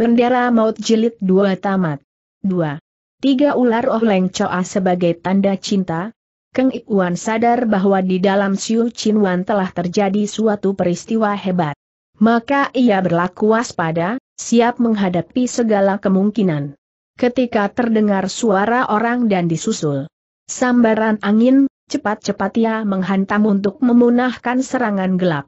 Bendera Maut Jilid 2 Tamat 2. Tiga ular Oh Leng Choa sebagai tanda cinta, Keng Iwan sadar bahwa di dalam Siu Chin Wan telah terjadi suatu peristiwa hebat. Maka ia berlaku waspada, siap menghadapi segala kemungkinan. Ketika terdengar suara orang dan disusul sambaran angin, cepat-cepat ia menghantam untuk memunahkan serangan gelap.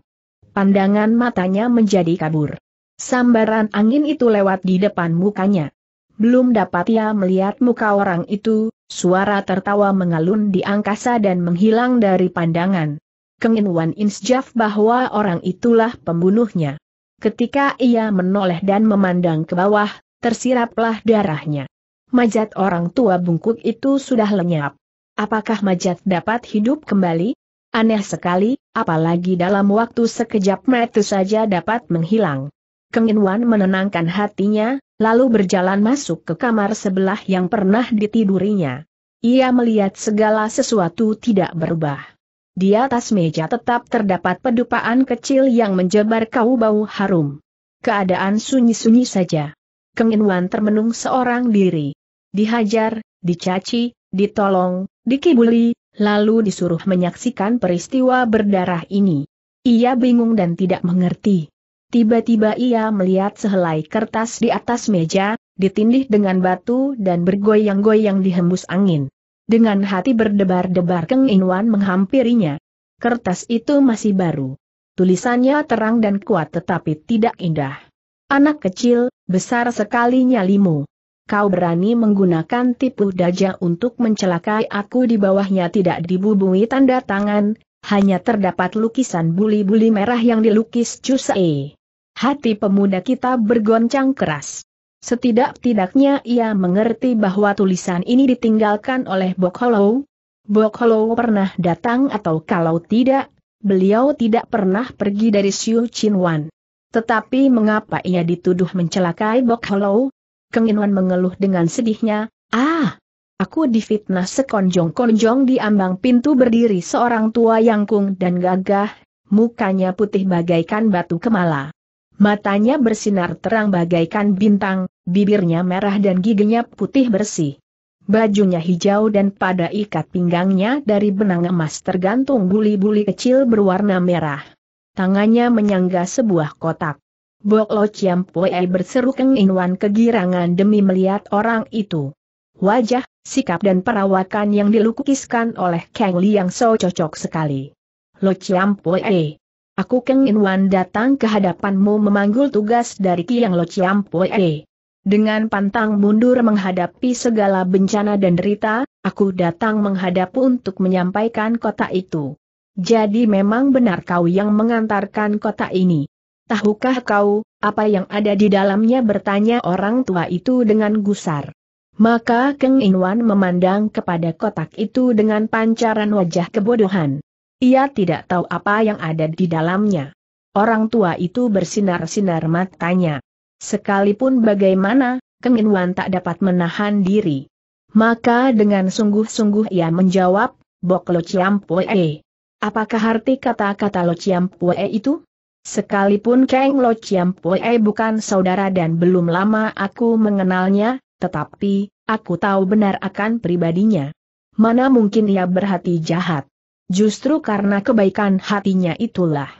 Pandangan matanya menjadi kabur. Sambaran angin itu lewat di depan mukanya. Belum dapat ia melihat muka orang itu, suara tertawa mengalun di angkasa dan menghilang dari pandangan. Kengin Wan Insjaf bahwa orang itulah pembunuhnya. Ketika ia menoleh dan memandang ke bawah, tersiraplah darahnya. Majat orang tua bungkuk itu sudah lenyap. Apakah Majat dapat hidup kembali? Aneh sekali, apalagi dalam waktu sekejap mata saja dapat menghilang. Keng In Wan menenangkan hatinya, lalu berjalan masuk ke kamar sebelah yang pernah ditidurinya. Ia melihat segala sesuatu tidak berubah. Di atas meja tetap terdapat pedupaan kecil yang menjebar kau bau harum. Keadaan sunyi-sunyi saja. Keng In Wan termenung seorang diri. Dihajar, dicaci, ditolong, dikibuli, lalu disuruh menyaksikan peristiwa berdarah ini. Ia bingung dan tidak mengerti. Tiba-tiba ia melihat sehelai kertas di atas meja, ditindih dengan batu dan bergoyang-goyang dihembus angin. Dengan hati berdebar-debar Keng Inwan menghampirinya. Kertas itu masih baru. Tulisannya terang dan kuat tetapi tidak indah. Anak kecil, besar sekali nyalimu. Kau berani menggunakan tipu daja untuk mencelakai aku di bawahnya tidak dibubungi tanda tangan, hanya terdapat lukisan buli-buli merah yang dilukis Cusae. Hati pemuda kita bergoncang keras. Setidak-tidaknya ia mengerti bahwa tulisan ini ditinggalkan oleh Bok Hollow. Bok Hollow pernah datang atau kalau tidak, beliau tidak pernah pergi dari Siu Chin Wan. Tetapi mengapa ia dituduh mencelakai Bok Hollow? Keng Wan mengeluh dengan sedihnya, Ah! Aku difitnah sekonjong-konjong di ambang pintu berdiri seorang tua yang kung dan gagah, mukanya putih bagaikan batu kemala. Matanya bersinar terang bagaikan bintang, bibirnya merah dan giginya putih bersih. Bajunya hijau dan pada ikat pinggangnya dari benang emas tergantung buli-buli kecil berwarna merah. Tangannya menyangga sebuah kotak. Bok Lo Chiam Pue berseru Keng Inwan kegirangan demi melihat orang itu. Wajah, sikap dan perawakan yang dilukiskan oleh Kang Liang So cocok sekali. Lo Chiam Pue, aku Keng Inwan datang ke hadapanmu memanggul tugas dari Kiang Lo Chiampoe. Dengan pantang mundur menghadapi segala bencana dan derita, aku datang menghadap untuk menyampaikan kota itu. Jadi memang benar kau yang mengantarkan kota ini. Tahukah kau, apa yang ada di dalamnya bertanya orang tua itu dengan gusar. Maka Keng Inwan memandang kepada kotak itu dengan pancaran wajah kebodohan. Ia tidak tahu apa yang ada di dalamnya. Orang tua itu bersinar-sinar matanya. Sekalipun bagaimana, Wan tak dapat menahan diri. Maka dengan sungguh-sungguh ia menjawab, Bok Lo Apakah arti kata-kata Lo Ciampue itu? Sekalipun Kang Lo Ciampue bukan saudara dan belum lama aku mengenalnya, tetapi, aku tahu benar akan pribadinya. Mana mungkin ia berhati jahat justru karena kebaikan hatinya itulah.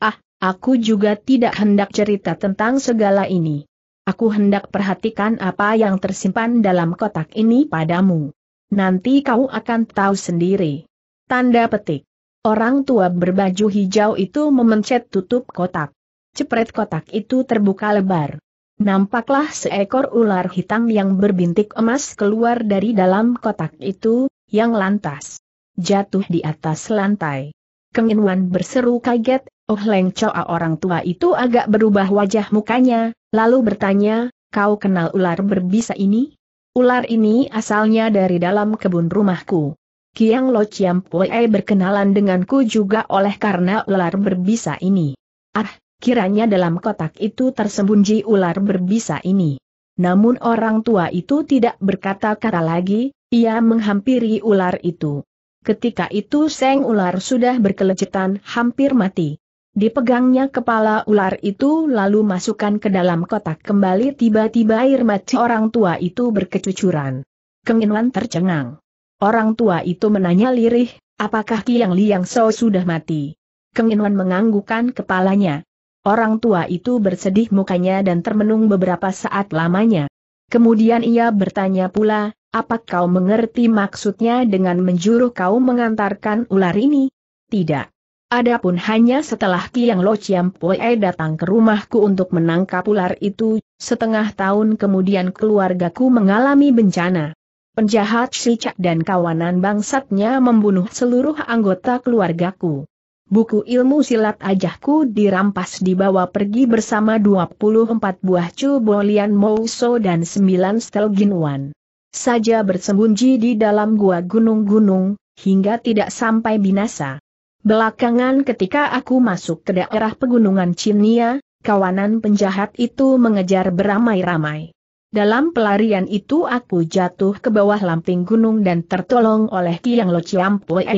Ah, aku juga tidak hendak cerita tentang segala ini. Aku hendak perhatikan apa yang tersimpan dalam kotak ini padamu. Nanti kau akan tahu sendiri. Tanda petik. Orang tua berbaju hijau itu memencet tutup kotak. Cepret kotak itu terbuka lebar. Nampaklah seekor ular hitam yang berbintik emas keluar dari dalam kotak itu, yang lantas jatuh di atas lantai. Keng Wan berseru kaget, Oh Leng Choa orang tua itu agak berubah wajah mukanya, lalu bertanya, kau kenal ular berbisa ini? Ular ini asalnya dari dalam kebun rumahku. Kiang Lo Chiam Pue berkenalan denganku juga oleh karena ular berbisa ini. Ah, kiranya dalam kotak itu tersembunyi ular berbisa ini. Namun orang tua itu tidak berkata-kata lagi, ia menghampiri ular itu. Ketika itu Seng Ular sudah berkelecetan hampir mati. Dipegangnya kepala ular itu lalu masukkan ke dalam kotak kembali tiba-tiba air mati orang tua itu berkecucuran. Kenginwan tercengang. Orang tua itu menanya lirih, apakah Kiang Liang So sudah mati? Kenginwan menganggukkan kepalanya. Orang tua itu bersedih mukanya dan termenung beberapa saat lamanya. Kemudian ia bertanya pula, apa kau mengerti maksudnya dengan menjuruh kau mengantarkan ular ini? Tidak. Adapun hanya setelah Kiang Lo Chiam Poe datang ke rumahku untuk menangkap ular itu, setengah tahun kemudian keluargaku mengalami bencana. Penjahat Cak dan kawanan bangsatnya membunuh seluruh anggota keluargaku. Buku ilmu silat ajahku dirampas dibawa pergi bersama 24 buah Chu Bolian Mouso dan 9 Stelginwan saja bersembunyi di dalam gua gunung-gunung, hingga tidak sampai binasa. Belakangan ketika aku masuk ke daerah pegunungan Cinia, kawanan penjahat itu mengejar beramai-ramai. Dalam pelarian itu aku jatuh ke bawah lamping gunung dan tertolong oleh Kiang Lo Pue.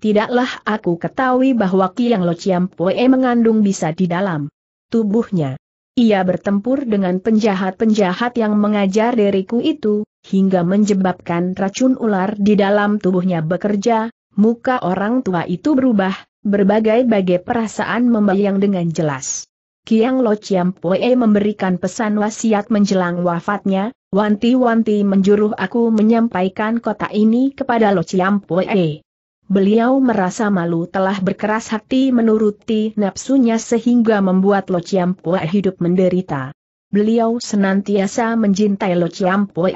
Tidaklah aku ketahui bahwa Kiang Lo Pue mengandung bisa di dalam tubuhnya. Ia bertempur dengan penjahat-penjahat yang mengajar diriku itu, hingga menjebabkan racun ular di dalam tubuhnya bekerja, muka orang tua itu berubah, berbagai-bagai perasaan membayang dengan jelas. Kiang Lo Chiam Pue memberikan pesan wasiat menjelang wafatnya, wanti-wanti menjuruh aku menyampaikan kota ini kepada Lo Chiam Pue beliau merasa malu telah berkeras hati menuruti nafsunya sehingga membuat Lo Chiampue hidup menderita. Beliau senantiasa mencintai Lo Chiampue.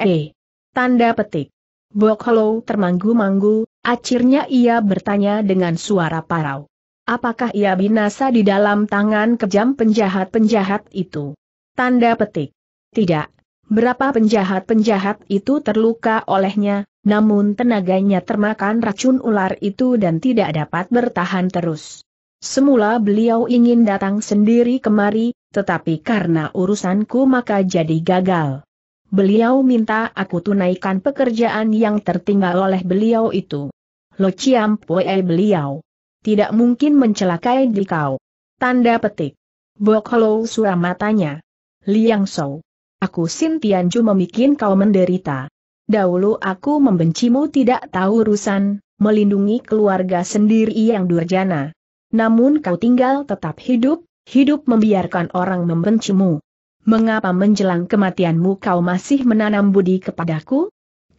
Tanda petik. Bok Hollow termanggu-manggu, akhirnya ia bertanya dengan suara parau. Apakah ia binasa di dalam tangan kejam penjahat-penjahat itu? Tanda petik. Tidak, Berapa penjahat-penjahat itu terluka olehnya, namun tenaganya termakan racun ular itu dan tidak dapat bertahan terus. Semula beliau ingin datang sendiri kemari, tetapi karena urusanku maka jadi gagal. Beliau minta aku tunaikan pekerjaan yang tertinggal oleh beliau itu. Lo poe beliau. Tidak mungkin mencelakai dikau. Tanda petik. Bok suramatanya. suamatanya. Liang Sou. Aku sintianju Tianju memikin kau menderita. Dahulu aku membencimu tidak tahu urusan, melindungi keluarga sendiri yang durjana. Namun kau tinggal tetap hidup, hidup membiarkan orang membencimu. Mengapa menjelang kematianmu kau masih menanam budi kepadaku?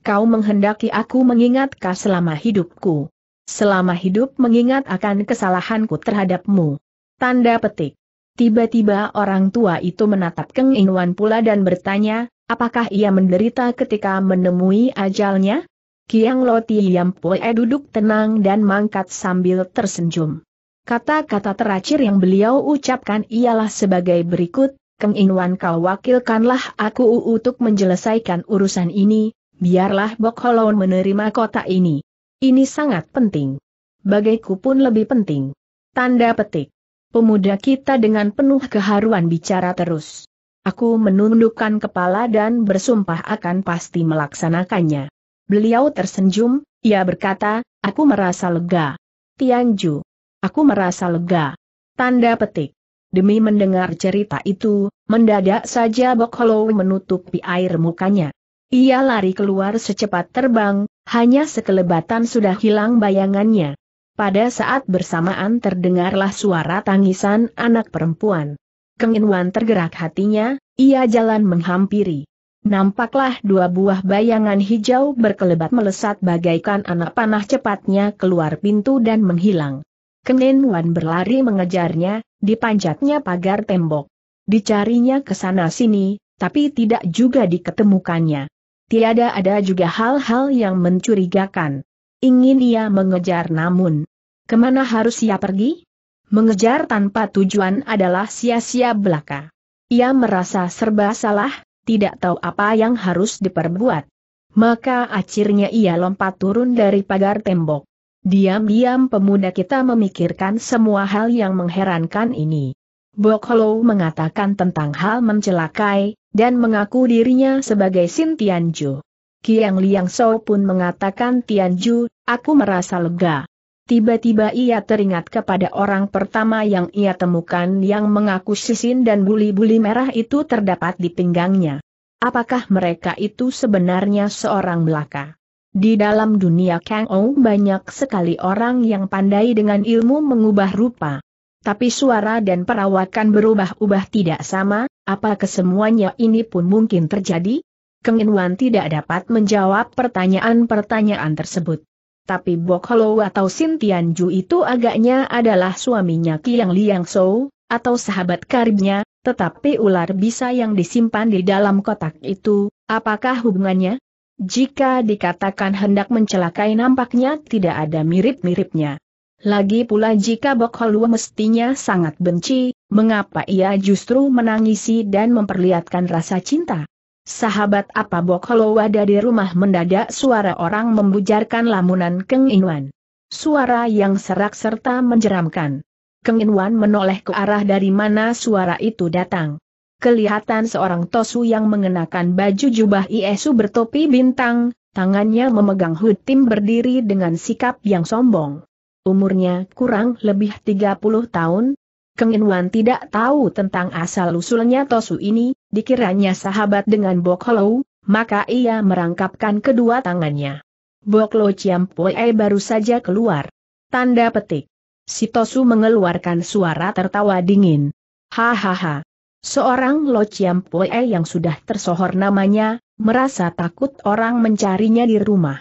Kau menghendaki aku mengingat kau selama hidupku. Selama hidup mengingat akan kesalahanku terhadapmu. Tanda petik. Tiba-tiba orang tua itu menatap Keng Inwan pula dan bertanya, apakah ia menderita ketika menemui ajalnya? Kiang Loti Pue duduk tenang dan mangkat sambil tersenyum. Kata-kata terakhir yang beliau ucapkan ialah sebagai berikut, Keng Inwan kau wakilkanlah aku untuk menyelesaikan urusan ini, biarlah Bok Holon menerima kota ini. Ini sangat penting. Bagaiku pun lebih penting. Tanda petik. Pemuda kita dengan penuh keharuan bicara terus. Aku menundukkan kepala dan bersumpah akan pasti melaksanakannya. Beliau tersenyum, ia berkata, aku merasa lega. Tianju. Aku merasa lega. Tanda petik. Demi mendengar cerita itu, mendadak saja Bok Hollow menutupi air mukanya. Ia lari keluar secepat terbang, hanya sekelebatan sudah hilang bayangannya. Pada saat bersamaan terdengarlah suara tangisan anak perempuan. Keng tergerak hatinya, ia jalan menghampiri. Nampaklah dua buah bayangan hijau berkelebat melesat bagaikan anak panah cepatnya keluar pintu dan menghilang. Keng Inwan berlari mengejarnya, dipanjatnya pagar tembok. Dicarinya ke sana sini, tapi tidak juga diketemukannya. Tiada ada juga hal-hal yang mencurigakan. Ingin ia mengejar namun. Kemana harus ia pergi? Mengejar tanpa tujuan adalah sia-sia belaka. Ia merasa serba salah, tidak tahu apa yang harus diperbuat. Maka akhirnya ia lompat turun dari pagar tembok. Diam-diam pemuda kita memikirkan semua hal yang mengherankan ini. Bok mengatakan tentang hal mencelakai, dan mengaku dirinya sebagai Sintianjo. Kiang Liang So pun mengatakan Tianju, aku merasa lega. Tiba-tiba ia teringat kepada orang pertama yang ia temukan yang mengaku sisin dan buli-buli merah itu terdapat di pinggangnya. Apakah mereka itu sebenarnya seorang belaka? Di dalam dunia Kang Ou banyak sekali orang yang pandai dengan ilmu mengubah rupa. Tapi suara dan perawakan berubah-ubah tidak sama, apa kesemuanya ini pun mungkin terjadi? Keng Inwan tidak dapat menjawab pertanyaan-pertanyaan tersebut. Tapi Bok Holo atau Tian Ju itu agaknya adalah suaminya Kiang Liang Sou, atau sahabat karibnya, tetapi ular bisa yang disimpan di dalam kotak itu, apakah hubungannya? Jika dikatakan hendak mencelakai nampaknya tidak ada mirip-miripnya. Lagi pula jika Bok Holo mestinya sangat benci, mengapa ia justru menangisi dan memperlihatkan rasa cinta? Sahabat apa Bok Holo ada di rumah mendadak suara orang membujarkan lamunan Keng Inwan. Suara yang serak serta menjeramkan. Keng Inwan menoleh ke arah dari mana suara itu datang. Kelihatan seorang Tosu yang mengenakan baju jubah Iesu bertopi bintang, tangannya memegang hutim berdiri dengan sikap yang sombong. Umurnya kurang lebih 30 tahun. Keng Inwan tidak tahu tentang asal-usulnya Tosu ini, Dikiranya sahabat dengan Bok Hollow, maka ia merangkapkan kedua tangannya. Bok Lo Ciampoe baru saja keluar. Tanda petik. Sitosu mengeluarkan suara tertawa dingin. Hahaha. Seorang Lo Ciampoe yang sudah tersohor namanya, merasa takut orang mencarinya di rumah.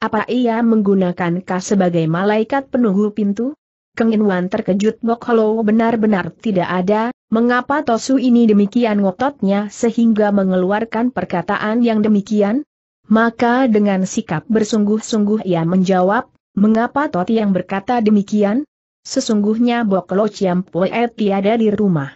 Apa ia menggunakan K sebagai malaikat penunggu pintu? Kengin Wan terkejut Bok Hollow benar-benar tidak ada, Mengapa Tosu ini demikian ngototnya sehingga mengeluarkan perkataan yang demikian? Maka dengan sikap bersungguh-sungguh ia menjawab, mengapa Toti yang berkata demikian? Sesungguhnya Boklo Ciampoe tiada di rumah.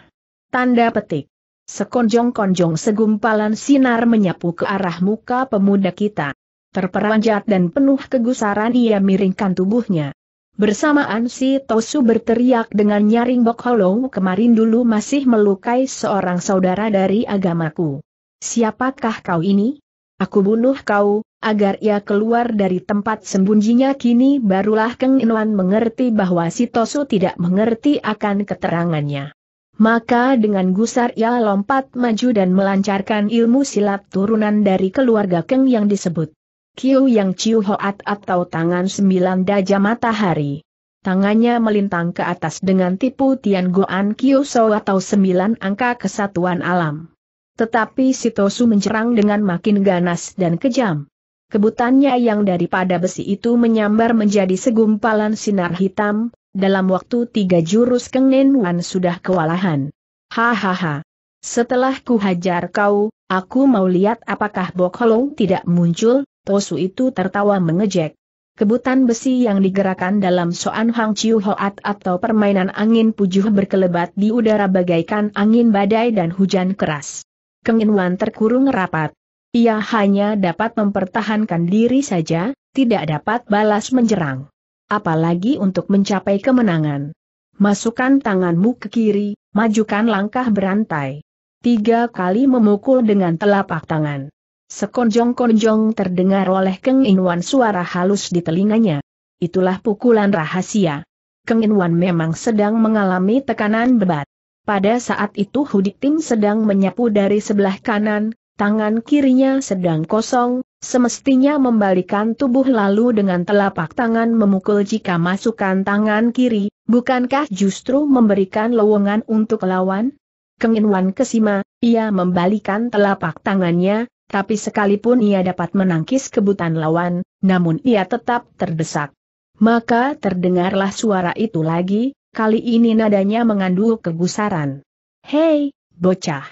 Tanda petik. Sekonjong-konjong segumpalan sinar menyapu ke arah muka pemuda kita. Terperanjat dan penuh kegusaran ia miringkan tubuhnya. Bersamaan si Tosu berteriak dengan nyaring Bok Hollow kemarin dulu masih melukai seorang saudara dari agamaku. Siapakah kau ini? Aku bunuh kau, agar ia keluar dari tempat sembunyinya kini barulah Keng Inwan mengerti bahwa si Tosu tidak mengerti akan keterangannya. Maka dengan gusar ia lompat maju dan melancarkan ilmu silat turunan dari keluarga Keng yang disebut Kiu Yang Chiu Hoat atau tangan sembilan daja matahari. Tangannya melintang ke atas dengan tipu Tian Goan Kiu So atau sembilan angka kesatuan alam. Tetapi Sitosu menyerang dengan makin ganas dan kejam. Kebutannya yang daripada besi itu menyambar menjadi segumpalan sinar hitam, dalam waktu tiga jurus Keng Nen Wan sudah kewalahan. Hahaha. Setelah ku hajar kau, aku mau lihat apakah Bok Holong tidak muncul, Tosu itu tertawa mengejek. Kebutan besi yang digerakkan dalam soan Hang Chiu Hoat atau permainan angin pujuh berkelebat di udara bagaikan angin badai dan hujan keras. Kenginwan terkurung rapat. Ia hanya dapat mempertahankan diri saja, tidak dapat balas menjerang. Apalagi untuk mencapai kemenangan. Masukkan tanganmu ke kiri, majukan langkah berantai. Tiga kali memukul dengan telapak tangan. Sekonjong-konjong terdengar oleh Keng Inwan suara halus di telinganya. Itulah pukulan rahasia. Keng Inwan memang sedang mengalami tekanan berat. Pada saat itu Hudik Tim sedang menyapu dari sebelah kanan, tangan kirinya sedang kosong, semestinya membalikan tubuh lalu dengan telapak tangan memukul jika masukkan tangan kiri, bukankah justru memberikan lowongan untuk lawan? Keng Inwan kesima, ia membalikan telapak tangannya, tapi sekalipun ia dapat menangkis kebutan lawan, namun ia tetap terdesak. Maka terdengarlah suara itu lagi, kali ini nadanya mengandung kegusaran. Hei, bocah!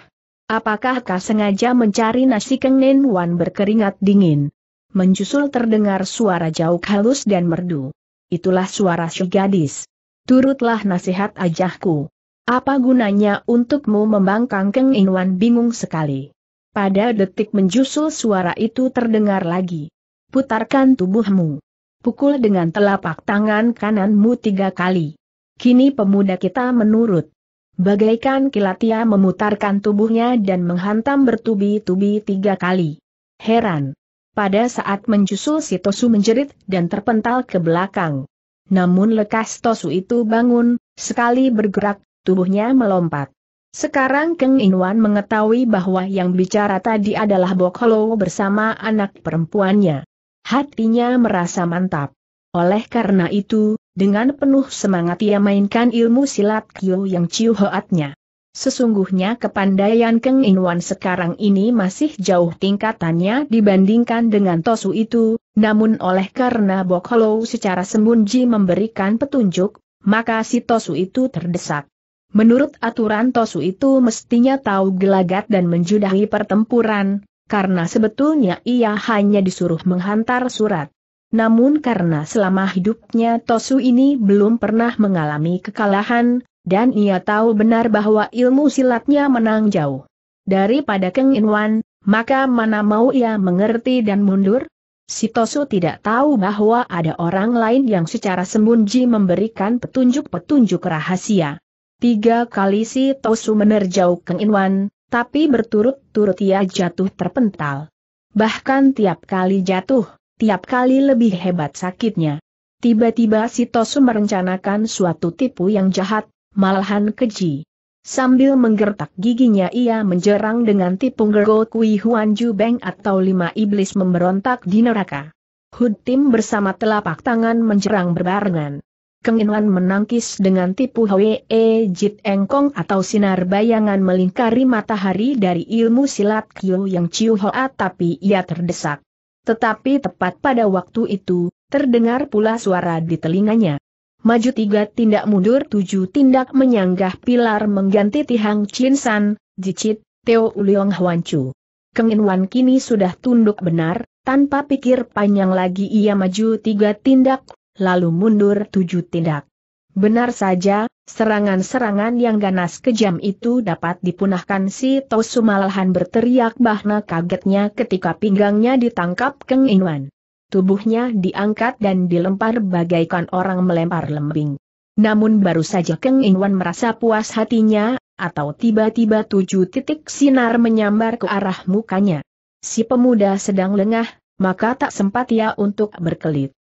Apakah kau sengaja mencari nasi kengen Wan berkeringat dingin? Menjusul terdengar suara jauh halus dan merdu. Itulah suara si gadis. Turutlah nasihat ajahku. Apa gunanya untukmu membangkang Keng Inwan bingung sekali. Pada detik menjusul suara itu terdengar lagi. Putarkan tubuhmu. Pukul dengan telapak tangan kananmu tiga kali. Kini pemuda kita menurut. Bagaikan kilat ia memutarkan tubuhnya dan menghantam bertubi-tubi tiga kali. Heran. Pada saat menjusul si Tosu menjerit dan terpental ke belakang. Namun lekas Tosu itu bangun, sekali bergerak, tubuhnya melompat. Sekarang Keng Inwan mengetahui bahwa yang bicara tadi adalah Bok Holo bersama anak perempuannya. Hatinya merasa mantap. Oleh karena itu, dengan penuh semangat ia mainkan ilmu silat Kyo yang Ciu Hoatnya. Sesungguhnya kepandaian Keng Inwan sekarang ini masih jauh tingkatannya dibandingkan dengan Tosu itu, namun oleh karena Bok Holo secara sembunyi memberikan petunjuk, maka si Tosu itu terdesak. Menurut aturan Tosu itu mestinya tahu gelagat dan menjudahi pertempuran, karena sebetulnya ia hanya disuruh menghantar surat. Namun karena selama hidupnya Tosu ini belum pernah mengalami kekalahan, dan ia tahu benar bahwa ilmu silatnya menang jauh. Daripada Keng Inwan, maka mana mau ia mengerti dan mundur? Si Tosu tidak tahu bahwa ada orang lain yang secara sembunyi memberikan petunjuk-petunjuk rahasia. Tiga kali si Tosu menerjau Keng Inwan, tapi berturut-turut ia jatuh terpental. Bahkan tiap kali jatuh, tiap kali lebih hebat sakitnya. Tiba-tiba si Tosu merencanakan suatu tipu yang jahat, malahan keji. Sambil menggertak giginya ia menjerang dengan tipu gergo Kui Huan Ju Beng atau lima iblis memberontak di neraka. Hud Tim bersama telapak tangan menjerang berbarengan. Keng menangkis dengan tipu Hwe e, Jit Engkong atau sinar bayangan melingkari matahari dari ilmu silat Kyo yang Chiu Hoa tapi ia terdesak. Tetapi tepat pada waktu itu, terdengar pula suara di telinganya. Maju tiga tindak mundur tujuh tindak menyanggah pilar mengganti Tihang Chin San, Jicit, Teo Uliong Huan Chu. Keng Inwan kini sudah tunduk benar, tanpa pikir panjang lagi ia maju tiga tindak lalu mundur tujuh tindak. Benar saja, serangan-serangan yang ganas kejam itu dapat dipunahkan si Tosu malahan berteriak bahna kagetnya ketika pinggangnya ditangkap Keng Inwan. Tubuhnya diangkat dan dilempar bagaikan orang melempar lembing. Namun baru saja Keng Inwan merasa puas hatinya, atau tiba-tiba tujuh titik sinar menyambar ke arah mukanya. Si pemuda sedang lengah, maka tak sempat ia untuk berkelit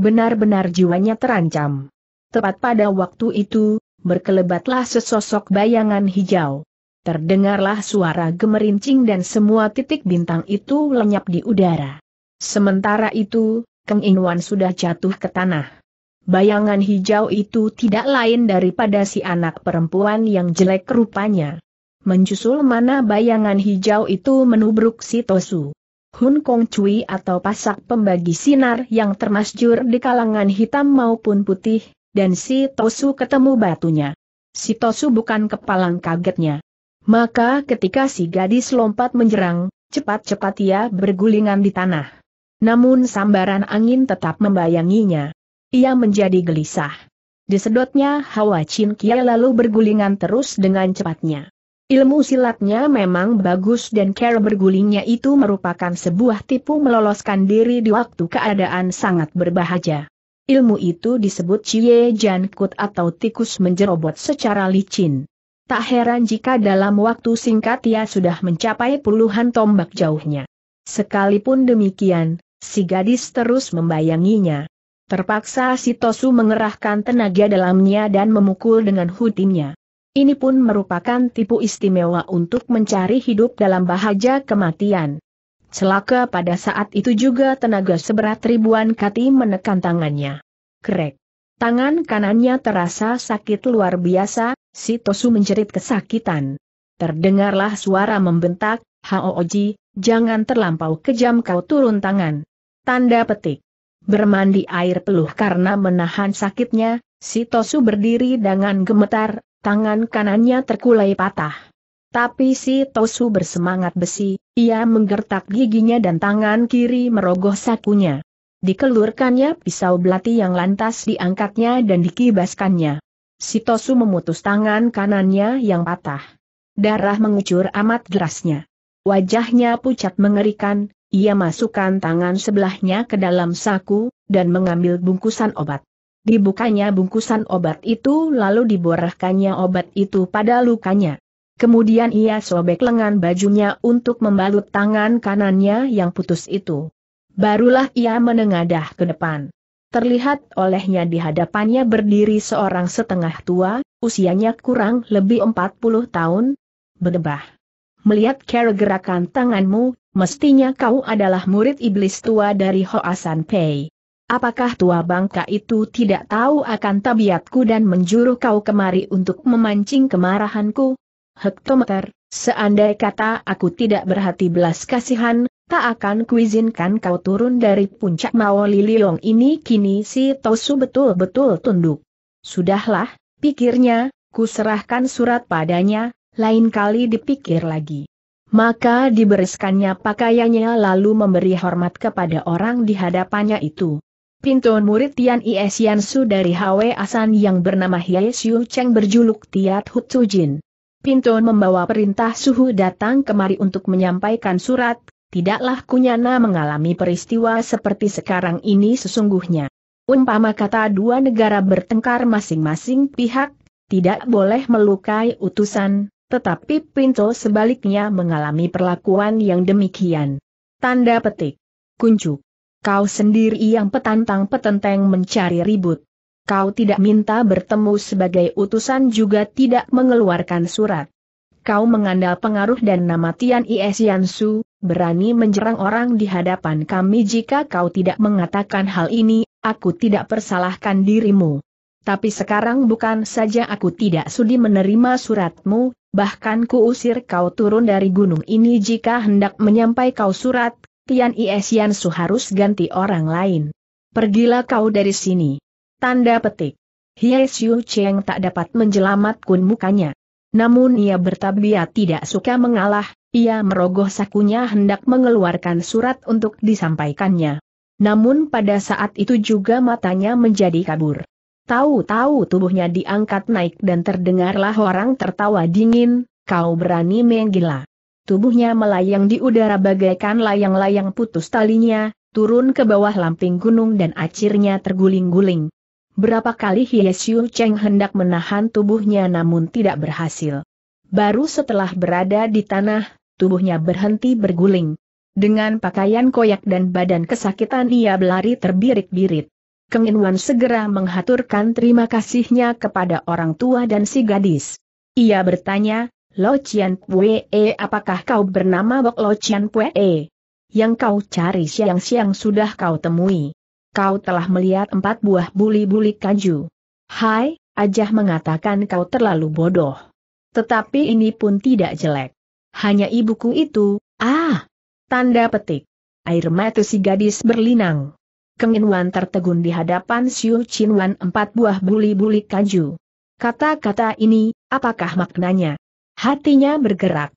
benar-benar jiwanya terancam. Tepat pada waktu itu, berkelebatlah sesosok bayangan hijau. Terdengarlah suara gemerincing dan semua titik bintang itu lenyap di udara. Sementara itu, Keng Inwan sudah jatuh ke tanah. Bayangan hijau itu tidak lain daripada si anak perempuan yang jelek rupanya. Menjusul mana bayangan hijau itu menubruk si Tosu. Hun Kong Cui atau pasak pembagi sinar yang termasjur di kalangan hitam maupun putih, dan si Tosu ketemu batunya. Si Tosu bukan kepalang kagetnya. Maka ketika si gadis lompat menyerang, cepat-cepat ia bergulingan di tanah. Namun sambaran angin tetap membayanginya. Ia menjadi gelisah. Disedotnya Hawa Chin Kia lalu bergulingan terus dengan cepatnya. Ilmu silatnya memang bagus dan cara bergulingnya itu merupakan sebuah tipu meloloskan diri di waktu keadaan sangat berbahaya. Ilmu itu disebut Cie Jankut atau tikus menjerobot secara licin. Tak heran jika dalam waktu singkat ia sudah mencapai puluhan tombak jauhnya. Sekalipun demikian, si gadis terus membayanginya. Terpaksa si Tosu mengerahkan tenaga dalamnya dan memukul dengan hutinya. Ini pun merupakan tipu istimewa untuk mencari hidup dalam bahagia kematian. Celaka pada saat itu juga tenaga seberat ribuan kati menekan tangannya. Krek. Tangan kanannya terasa sakit luar biasa, si Tosu menjerit kesakitan. Terdengarlah suara membentak, Haooji, jangan terlampau kejam kau turun tangan. Tanda petik. Bermandi air peluh karena menahan sakitnya, si Tosu berdiri dengan gemetar, tangan kanannya terkulai patah. Tapi si Tosu bersemangat besi, ia menggertak giginya dan tangan kiri merogoh sakunya. Dikelurkannya pisau belati yang lantas diangkatnya dan dikibaskannya. Si Tosu memutus tangan kanannya yang patah. Darah mengucur amat derasnya. Wajahnya pucat mengerikan, ia masukkan tangan sebelahnya ke dalam saku, dan mengambil bungkusan obat. Dibukanya bungkusan obat itu lalu diborahkannya obat itu pada lukanya. Kemudian ia sobek lengan bajunya untuk membalut tangan kanannya yang putus itu. Barulah ia menengadah ke depan. Terlihat olehnya di hadapannya berdiri seorang setengah tua, usianya kurang lebih 40 tahun. Berdebah. Melihat cara gerakan tanganmu, mestinya kau adalah murid iblis tua dari Hoasan Pei. Apakah tua bangka itu tidak tahu akan tabiatku dan menjuru kau kemari untuk memancing kemarahanku? Hektometer, seandai kata aku tidak berhati belas kasihan, tak akan kuizinkan kau turun dari puncak Mao Liliong ini kini si Tosu betul-betul tunduk. Sudahlah, pikirnya, ku serahkan surat padanya, lain kali dipikir lagi. Maka dibereskannya pakaiannya lalu memberi hormat kepada orang di hadapannya itu. Pintu murid Tian Yi Xiansu dari Hwe Asan yang bernama Hye Xiu Cheng berjuluk Tiat Tzu Jin. Pintu membawa perintah suhu datang kemari untuk menyampaikan surat, tidaklah Kunyana mengalami peristiwa seperti sekarang ini sesungguhnya. Umpama kata dua negara bertengkar masing-masing pihak, tidak boleh melukai utusan, tetapi pintu sebaliknya mengalami perlakuan yang demikian. Tanda petik. Kuncuk. Kau sendiri yang petantang petenteng mencari ribut. Kau tidak minta bertemu sebagai utusan juga tidak mengeluarkan surat. Kau mengandalkan pengaruh dan nama Tian Is Yansu, berani menyerang orang di hadapan kami jika kau tidak mengatakan hal ini, aku tidak persalahkan dirimu. Tapi sekarang bukan saja aku tidak sudi menerima suratmu, bahkan kuusir kau turun dari gunung ini jika hendak menyampaikan surat, Tian Iesian Su harus ganti orang lain. Pergilah kau dari sini. Tanda petik. Hie Cheng tak dapat menjelamatkan mukanya. Namun ia bertabiat tidak suka mengalah, ia merogoh sakunya hendak mengeluarkan surat untuk disampaikannya. Namun pada saat itu juga matanya menjadi kabur. Tahu-tahu tubuhnya diangkat naik dan terdengarlah orang tertawa dingin, kau berani menggila tubuhnya melayang di udara bagaikan layang-layang putus talinya, turun ke bawah lamping gunung dan acirnya terguling-guling. Berapa kali Hiesiu Cheng hendak menahan tubuhnya namun tidak berhasil. Baru setelah berada di tanah, tubuhnya berhenti berguling. Dengan pakaian koyak dan badan kesakitan ia berlari terbirit-birit. Keng Inwan segera menghaturkan terima kasihnya kepada orang tua dan si gadis. Ia bertanya, Lo Chian Pue, eh, apakah kau bernama Bok Lo Chian Pue? Eh? Yang kau cari siang-siang sudah kau temui. Kau telah melihat empat buah buli-buli kaju. Hai, Ajah mengatakan kau terlalu bodoh. Tetapi ini pun tidak jelek. Hanya ibuku itu, ah! Tanda petik. Air mata si gadis berlinang. Wan tertegun di hadapan Siu Wan empat buah buli-buli kaju. Kata-kata ini, apakah maknanya? Hatinya bergerak.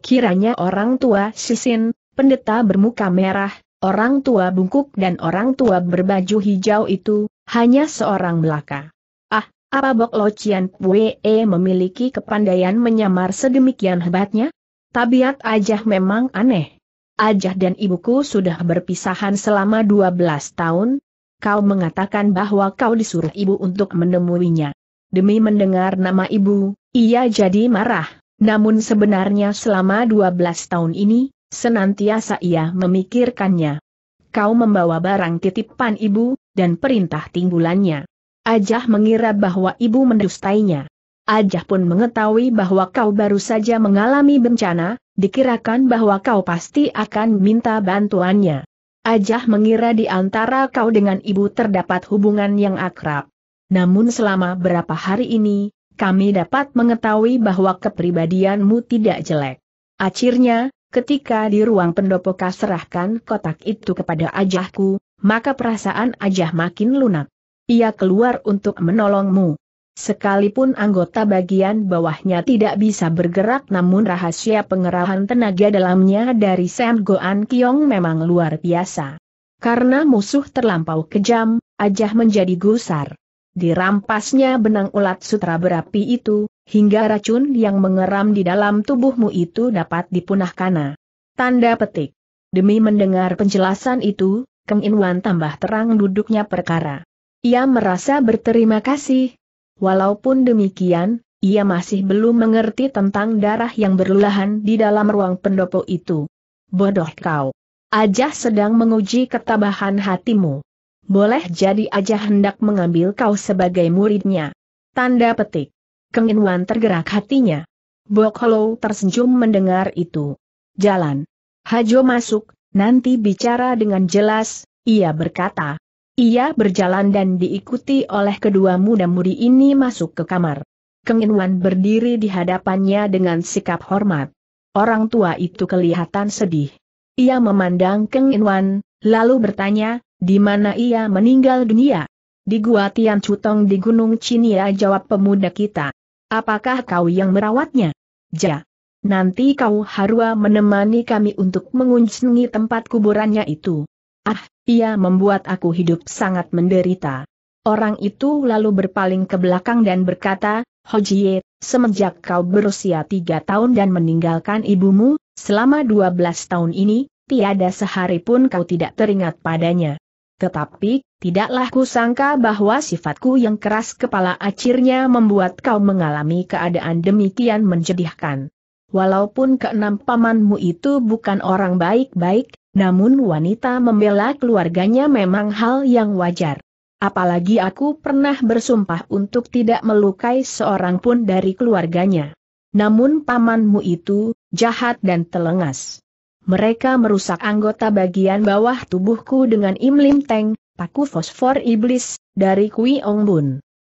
Kiranya orang tua sisin, pendeta bermuka merah, orang tua bungkuk dan orang tua berbaju hijau itu, hanya seorang belaka. Ah, apa Bok Locian Pue memiliki kepandaian menyamar sedemikian hebatnya? Tabiat Ajah memang aneh. Ajah dan ibuku sudah berpisahan selama 12 tahun. Kau mengatakan bahwa kau disuruh ibu untuk menemuinya. Demi mendengar nama ibu, ia jadi marah. Namun sebenarnya selama 12 tahun ini, senantiasa ia memikirkannya. Kau membawa barang titipan ibu, dan perintah tinggulannya. Ajah mengira bahwa ibu mendustainya. Ajah pun mengetahui bahwa kau baru saja mengalami bencana, dikirakan bahwa kau pasti akan minta bantuannya. Ajah mengira di antara kau dengan ibu terdapat hubungan yang akrab. Namun selama berapa hari ini, kami dapat mengetahui bahwa kepribadianmu tidak jelek. Akhirnya, ketika di ruang pendopo serahkan kotak itu kepada ajahku, maka perasaan ajah makin lunak. Ia keluar untuk menolongmu. Sekalipun anggota bagian bawahnya tidak bisa bergerak namun rahasia pengerahan tenaga dalamnya dari Sam Goan Kiong memang luar biasa. Karena musuh terlampau kejam, Ajah menjadi gusar. Dirampasnya benang ulat sutra berapi itu, hingga racun yang mengeram di dalam tubuhmu itu dapat dipunahkan. Tanda petik. Demi mendengar penjelasan itu, Kang Inwan tambah terang duduknya perkara. Ia merasa berterima kasih. Walaupun demikian, ia masih belum mengerti tentang darah yang berlelahan di dalam ruang pendopo itu. Bodoh kau. Ajah sedang menguji ketabahan hatimu boleh jadi aja hendak mengambil kau sebagai muridnya. Tanda petik. Keng Inwan tergerak hatinya. Bok Holo tersenyum mendengar itu. Jalan. Hajo masuk, nanti bicara dengan jelas, ia berkata. Ia berjalan dan diikuti oleh kedua muda-mudi ini masuk ke kamar. Keng Inwan berdiri di hadapannya dengan sikap hormat. Orang tua itu kelihatan sedih. Ia memandang Keng Inwan, lalu bertanya, di mana ia meninggal dunia? Di Gua Tian Cutong di Gunung Cinia jawab pemuda kita. Apakah kau yang merawatnya? Ja. Nanti kau Harua menemani kami untuk mengunjungi tempat kuburannya itu. Ah, ia membuat aku hidup sangat menderita. Orang itu lalu berpaling ke belakang dan berkata, Hojie, semenjak kau berusia tiga tahun dan meninggalkan ibumu, selama dua belas tahun ini, tiada sehari pun kau tidak teringat padanya. Tetapi, tidaklah kusangka bahwa sifatku yang keras kepala akhirnya membuat kau mengalami keadaan demikian menjedihkan. Walaupun keenam pamanmu itu bukan orang baik-baik, namun wanita membela keluarganya memang hal yang wajar. Apalagi aku pernah bersumpah untuk tidak melukai seorang pun dari keluarganya. Namun pamanmu itu, jahat dan telengas mereka merusak anggota bagian bawah tubuhku dengan imlim teng, paku fosfor iblis, dari Kui Ong Bun.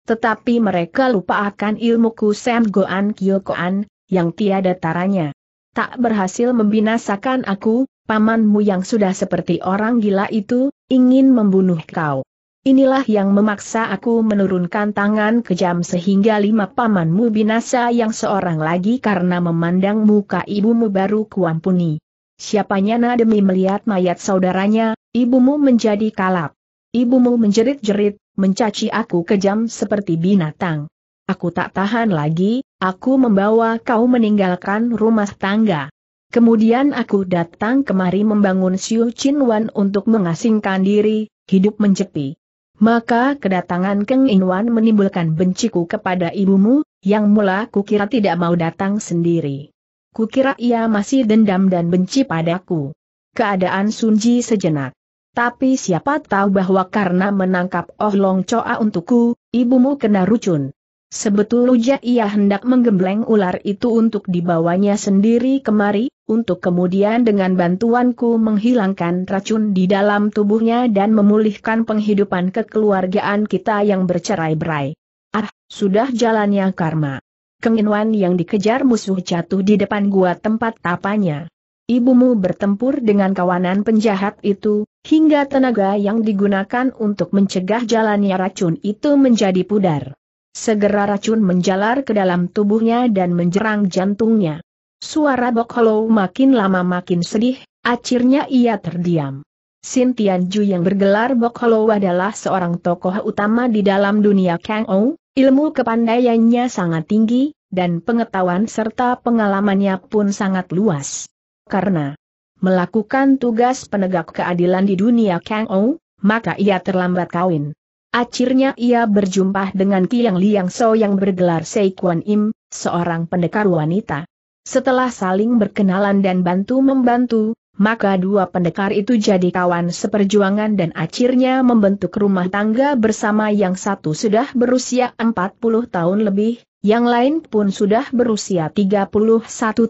Tetapi mereka lupa akan ilmuku Sam Goan koan, yang tiada taranya. Tak berhasil membinasakan aku, pamanmu yang sudah seperti orang gila itu, ingin membunuh kau. Inilah yang memaksa aku menurunkan tangan kejam sehingga lima pamanmu binasa yang seorang lagi karena memandang muka ibumu baru kuampuni. Siapanya na demi melihat mayat saudaranya, ibumu menjadi kalap. Ibumu menjerit-jerit, mencaci aku kejam seperti binatang. Aku tak tahan lagi, aku membawa kau meninggalkan rumah tangga. Kemudian aku datang kemari membangun Siu Chin Wan untuk mengasingkan diri, hidup menjepi. Maka kedatangan Keng In Wan menimbulkan benciku kepada ibumu, yang mula kukira tidak mau datang sendiri. Kukira ia masih dendam dan benci padaku. Keadaan Sunji sejenak. Tapi siapa tahu bahwa karena menangkap Oh Long Choa untukku, ibumu kena rucun. Sebetulnya ia hendak menggembleng ular itu untuk dibawanya sendiri kemari, untuk kemudian dengan bantuanku menghilangkan racun di dalam tubuhnya dan memulihkan penghidupan kekeluargaan kita yang bercerai-berai. Ah, sudah jalannya karma. Keng yang dikejar musuh jatuh di depan gua tempat tapanya. Ibumu bertempur dengan kawanan penjahat itu, hingga tenaga yang digunakan untuk mencegah jalannya racun itu menjadi pudar. Segera racun menjalar ke dalam tubuhnya dan menjerang jantungnya. Suara Bok makin lama makin sedih, akhirnya ia terdiam. Sin Ju yang bergelar Bok adalah seorang tokoh utama di dalam dunia Kang Ou, ilmu kepandaiannya sangat tinggi, dan pengetahuan serta pengalamannya pun sangat luas. Karena melakukan tugas penegak keadilan di dunia Kang Ou, maka ia terlambat kawin. Akhirnya ia berjumpa dengan Kiang Liang So yang bergelar Sei Kuan Im, seorang pendekar wanita. Setelah saling berkenalan dan bantu-membantu, maka dua pendekar itu jadi kawan seperjuangan dan akhirnya membentuk rumah tangga bersama yang satu sudah berusia 40 tahun lebih, yang lain pun sudah berusia 31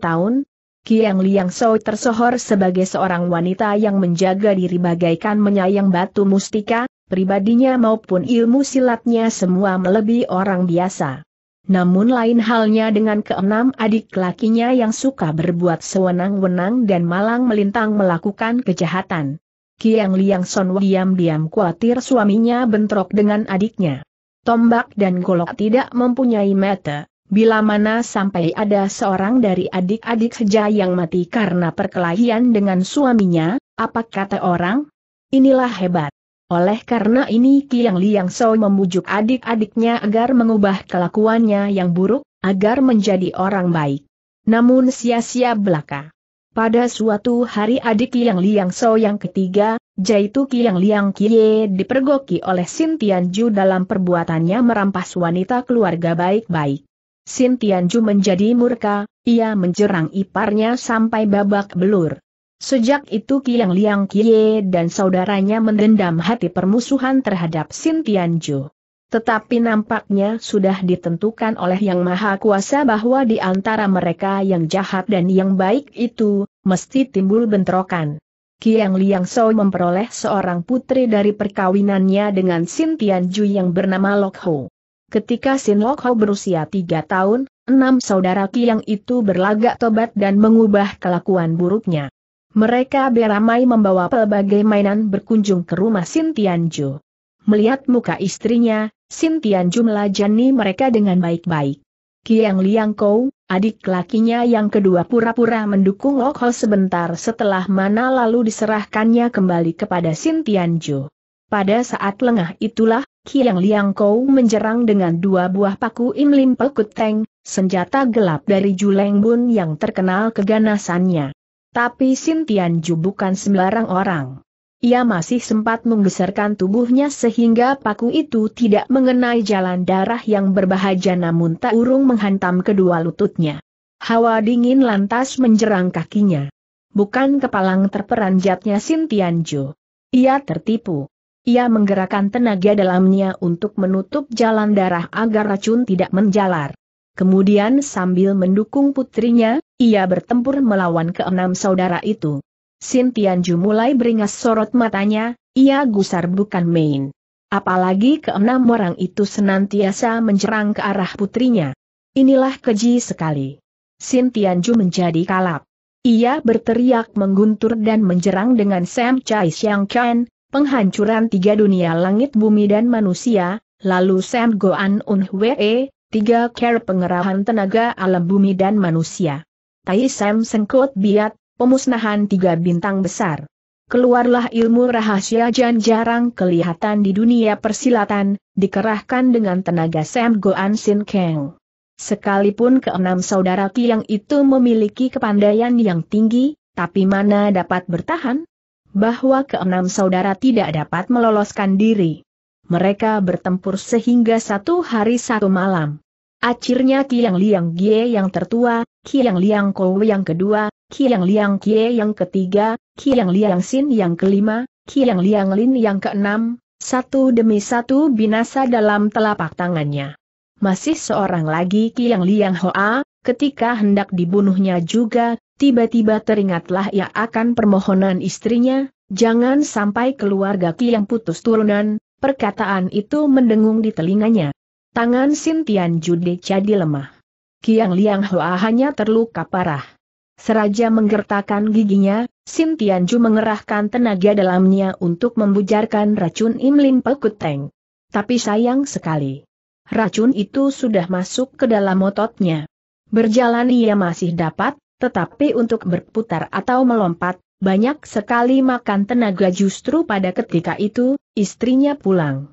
tahun, Kiang Liang So tersohor sebagai seorang wanita yang menjaga diri bagaikan menyayang batu mustika, pribadinya maupun ilmu silatnya semua melebihi orang biasa. Namun lain halnya dengan keenam adik lakinya yang suka berbuat sewenang-wenang dan malang melintang melakukan kejahatan. Kiang Liang Son diam-diam khawatir suaminya bentrok dengan adiknya tombak dan golok tidak mempunyai mata, bila mana sampai ada seorang dari adik-adik saja yang mati karena perkelahian dengan suaminya, apa kata orang? Inilah hebat. Oleh karena ini Kiang Liang So memujuk adik-adiknya agar mengubah kelakuannya yang buruk, agar menjadi orang baik. Namun sia-sia belaka. Pada suatu hari adik Kiang Liang So yang ketiga, Jaitu Kiang Liang Kie dipergoki oleh Sin Tianju dalam perbuatannya merampas wanita keluarga baik-baik. Sin Tianju menjadi murka, ia menjerang iparnya sampai babak belur. Sejak itu Kiang Liang Kie dan saudaranya mendendam hati permusuhan terhadap Sin Tianju. Tetapi nampaknya sudah ditentukan oleh Yang Maha Kuasa bahwa di antara mereka yang jahat dan yang baik itu, mesti timbul bentrokan. Kiang Liang Shou memperoleh seorang putri dari perkawinannya dengan Sin Ju yang bernama Lok Ho. Ketika Sin Lok Ho berusia tiga tahun, enam saudara Kiang itu berlagak tobat dan mengubah kelakuan buruknya. Mereka beramai membawa pelbagai mainan berkunjung ke rumah Sin Ju. Melihat muka istrinya, Sin Ju melajani mereka dengan baik-baik. Kiang Liang Kou, adik lakinya yang kedua pura-pura mendukung Ho sebentar setelah mana lalu diserahkannya kembali kepada Sin Jo. Pada saat lengah itulah, Kiang Liang Kou menjerang dengan dua buah paku Im Imlim Pekut Teng, senjata gelap dari Juleng Bun yang terkenal keganasannya. Tapi Sin Tianjo bukan sembarang orang ia masih sempat menggeserkan tubuhnya sehingga paku itu tidak mengenai jalan darah yang berbahaya namun tak urung menghantam kedua lututnya. Hawa dingin lantas menjerang kakinya. Bukan kepalang terperanjatnya Sintianjo. Ia tertipu. Ia menggerakkan tenaga dalamnya untuk menutup jalan darah agar racun tidak menjalar. Kemudian sambil mendukung putrinya, ia bertempur melawan keenam saudara itu. Sin Tianju mulai beringas sorot matanya, ia gusar bukan main. Apalagi keenam orang itu senantiasa menjerang ke arah putrinya. Inilah keji sekali. Sin Tianju menjadi kalap. Ia berteriak mengguntur dan menjerang dengan Sam Chai Xiang Ken, penghancuran tiga dunia langit bumi dan manusia, lalu Sam Goan Un Hwee, tiga care pengerahan tenaga alam bumi dan manusia. Tai Sam sengkut biat, pemusnahan tiga bintang besar. Keluarlah ilmu rahasia Jan jarang kelihatan di dunia persilatan, dikerahkan dengan tenaga Sam Goan Sin Kang. Sekalipun keenam saudara Tiang itu memiliki kepandaian yang tinggi, tapi mana dapat bertahan? Bahwa keenam saudara tidak dapat meloloskan diri. Mereka bertempur sehingga satu hari satu malam. Akhirnya Tiang Liang Gie yang tertua, Kiang Liang Kou yang kedua, Kiang Liang Kie yang ketiga, Kiang Liang Sin yang kelima, Kiang Liang Lin yang keenam, satu demi satu binasa dalam telapak tangannya. Masih seorang lagi Kiang Liang Hoa, ketika hendak dibunuhnya juga, tiba-tiba teringatlah ia akan permohonan istrinya, jangan sampai keluarga Kiang putus turunan, perkataan itu mendengung di telinganya. Tangan Sintian Jude jadi lemah. Kiang Liang Hoa hanya terluka parah. Seraja menggertakkan giginya, Sim Tianju mengerahkan tenaga dalamnya untuk membujarkan racun Im Imlin Pekuteng. Tapi sayang sekali. Racun itu sudah masuk ke dalam ototnya. Berjalan ia masih dapat, tetapi untuk berputar atau melompat, banyak sekali makan tenaga justru pada ketika itu, istrinya pulang.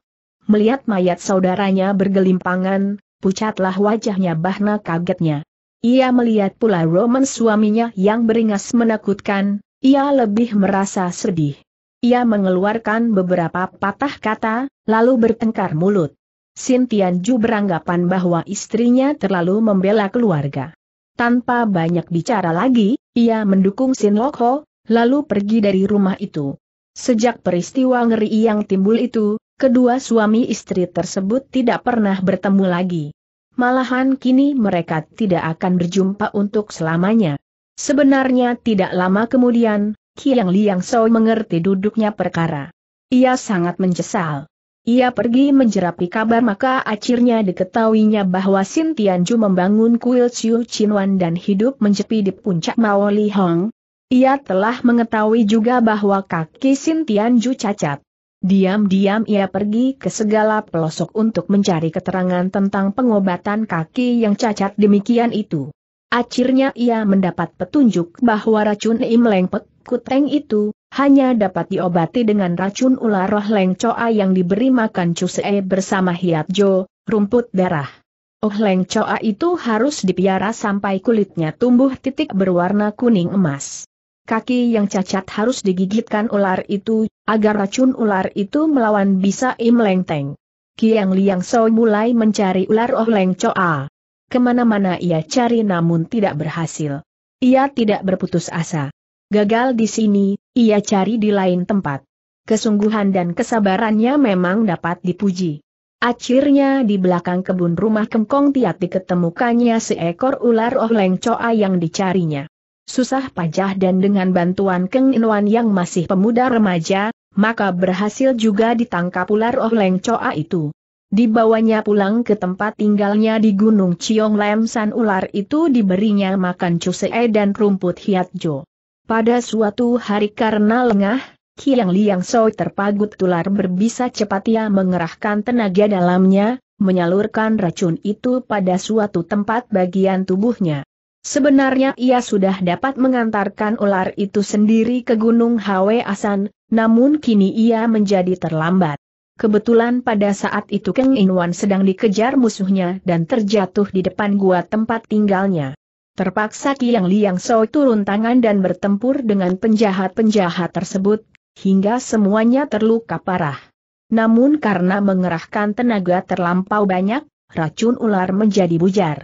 Melihat mayat saudaranya bergelimpangan, pucatlah wajahnya bahna kagetnya. Ia melihat pula Roman suaminya yang beringas menakutkan, ia lebih merasa sedih. Ia mengeluarkan beberapa patah kata, lalu bertengkar mulut. Sintian Ju beranggapan bahwa istrinya terlalu membela keluarga. Tanpa banyak bicara lagi, ia mendukung Sin Lokho, lalu pergi dari rumah itu. Sejak peristiwa ngeri yang timbul itu, kedua suami istri tersebut tidak pernah bertemu lagi. Malahan kini mereka tidak akan berjumpa untuk selamanya. Sebenarnya tidak lama kemudian, Kiang Liang Soi mengerti duduknya perkara. Ia sangat menyesal. Ia pergi menjerapi kabar maka akhirnya diketahuinya bahwa Sin Tianju membangun kuil Siu Chinwan dan hidup menjepi di puncak Maoli Hong. Ia telah mengetahui juga bahwa kaki Sin Tianju cacat. Diam-diam ia pergi ke segala pelosok untuk mencari keterangan tentang pengobatan kaki yang cacat demikian itu. Akhirnya ia mendapat petunjuk bahwa racun Imleng Pek Kuteng itu, hanya dapat diobati dengan racun ular roh Leng Coa yang diberi makan Cusee bersama Hiat Jo, rumput darah. Oh Leng Coa itu harus dipiara sampai kulitnya tumbuh titik berwarna kuning emas kaki yang cacat harus digigitkan ular itu, agar racun ular itu melawan bisa imlengteng. Kiang Liang So mulai mencari ular Oh Leng Choa. Kemana-mana ia cari namun tidak berhasil. Ia tidak berputus asa. Gagal di sini, ia cari di lain tempat. Kesungguhan dan kesabarannya memang dapat dipuji. Akhirnya di belakang kebun rumah Kengkong Tiat diketemukannya seekor ular Oh Leng Choa yang dicarinya susah pajah dan dengan bantuan Keng Inwan yang masih pemuda remaja, maka berhasil juga ditangkap ular Oh Leng Coa itu. Dibawanya pulang ke tempat tinggalnya di Gunung Ciong Lemsan ular itu diberinya makan cusee dan rumput hiatjo. Pada suatu hari karena lengah, Kiang Liang Soi terpagut tular berbisa cepat ia mengerahkan tenaga dalamnya, menyalurkan racun itu pada suatu tempat bagian tubuhnya. Sebenarnya ia sudah dapat mengantarkan ular itu sendiri ke Gunung Hwe Asan, namun kini ia menjadi terlambat. Kebetulan pada saat itu Kang Inwan sedang dikejar musuhnya dan terjatuh di depan gua tempat tinggalnya. Terpaksa Ki Yang Liang So turun tangan dan bertempur dengan penjahat-penjahat tersebut, hingga semuanya terluka parah. Namun karena mengerahkan tenaga terlampau banyak, racun ular menjadi bujar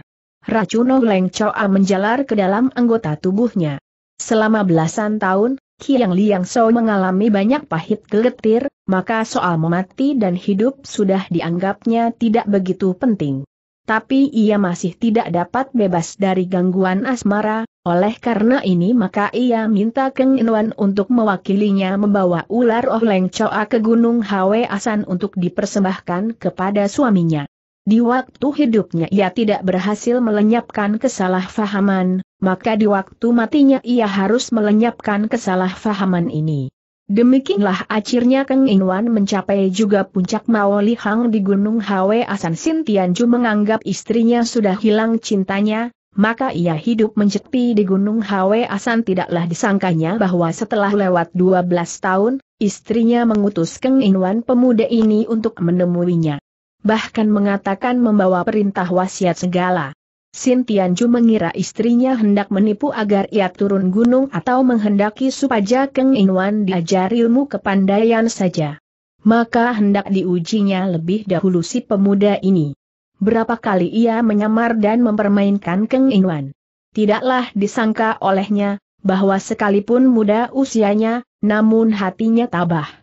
racun Leng Choa menjalar ke dalam anggota tubuhnya. Selama belasan tahun, Kiang Liang So mengalami banyak pahit geletir, maka soal mati dan hidup sudah dianggapnya tidak begitu penting. Tapi ia masih tidak dapat bebas dari gangguan asmara, oleh karena ini maka ia minta Keng Inwan untuk mewakilinya membawa ular Oh Leng Choa ke Gunung Hwe Asan untuk dipersembahkan kepada suaminya. Di waktu hidupnya ia tidak berhasil melenyapkan kesalahpahaman, maka di waktu matinya ia harus melenyapkan kesalahpahaman ini. Demikianlah akhirnya Kang Inwan mencapai juga puncak Maoli Hang di Gunung Hwe Asan Sintianju menganggap istrinya sudah hilang cintanya, maka ia hidup mencepi di Gunung Hwe Asan tidaklah disangkanya bahwa setelah lewat 12 tahun, istrinya mengutus Kang Inwan pemuda ini untuk menemuinya bahkan mengatakan membawa perintah wasiat segala. Sin Tianju mengira istrinya hendak menipu agar ia turun gunung atau menghendaki supaya Keng Inwan diajar ilmu kepandaian saja. Maka hendak diujinya lebih dahulu si pemuda ini. Berapa kali ia menyamar dan mempermainkan Keng Inwan. Tidaklah disangka olehnya, bahwa sekalipun muda usianya, namun hatinya tabah.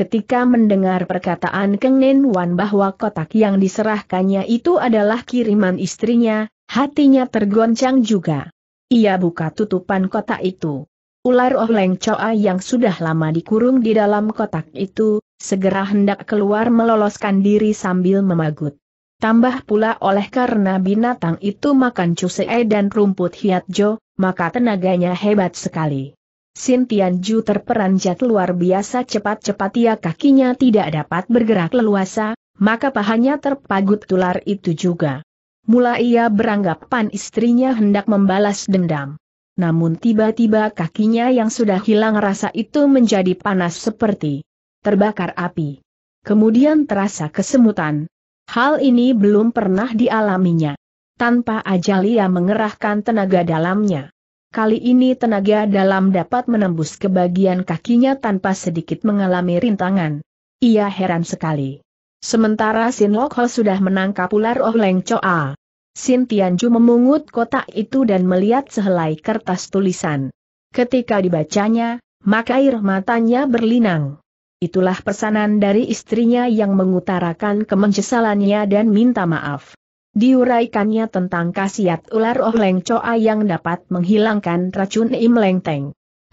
Ketika mendengar perkataan Keng Nen Wan bahwa kotak yang diserahkannya itu adalah kiriman istrinya, hatinya tergoncang juga. Ia buka tutupan kotak itu. Ular Oh Leng Choa yang sudah lama dikurung di dalam kotak itu, segera hendak keluar meloloskan diri sambil memagut. Tambah pula oleh karena binatang itu makan cusee dan rumput hiatjo, maka tenaganya hebat sekali. Sin Ju terperanjat luar biasa cepat-cepat ia kakinya tidak dapat bergerak leluasa, maka pahanya terpagut tular itu juga. Mula ia beranggapan istrinya hendak membalas dendam. Namun tiba-tiba kakinya yang sudah hilang rasa itu menjadi panas seperti terbakar api. Kemudian terasa kesemutan. Hal ini belum pernah dialaminya. Tanpa ajal ia mengerahkan tenaga dalamnya. Kali ini tenaga dalam dapat menembus ke bagian kakinya tanpa sedikit mengalami rintangan. Ia heran sekali. Sementara Sin Lok Ho sudah menangkap ular Oh Leng Choa. Sin Tianju memungut kotak itu dan melihat sehelai kertas tulisan. Ketika dibacanya, maka air matanya berlinang. Itulah pesanan dari istrinya yang mengutarakan kemenyesalannya dan minta maaf. Diuraikannya tentang khasiat ular Oh Leng Coa yang dapat menghilangkan racun Im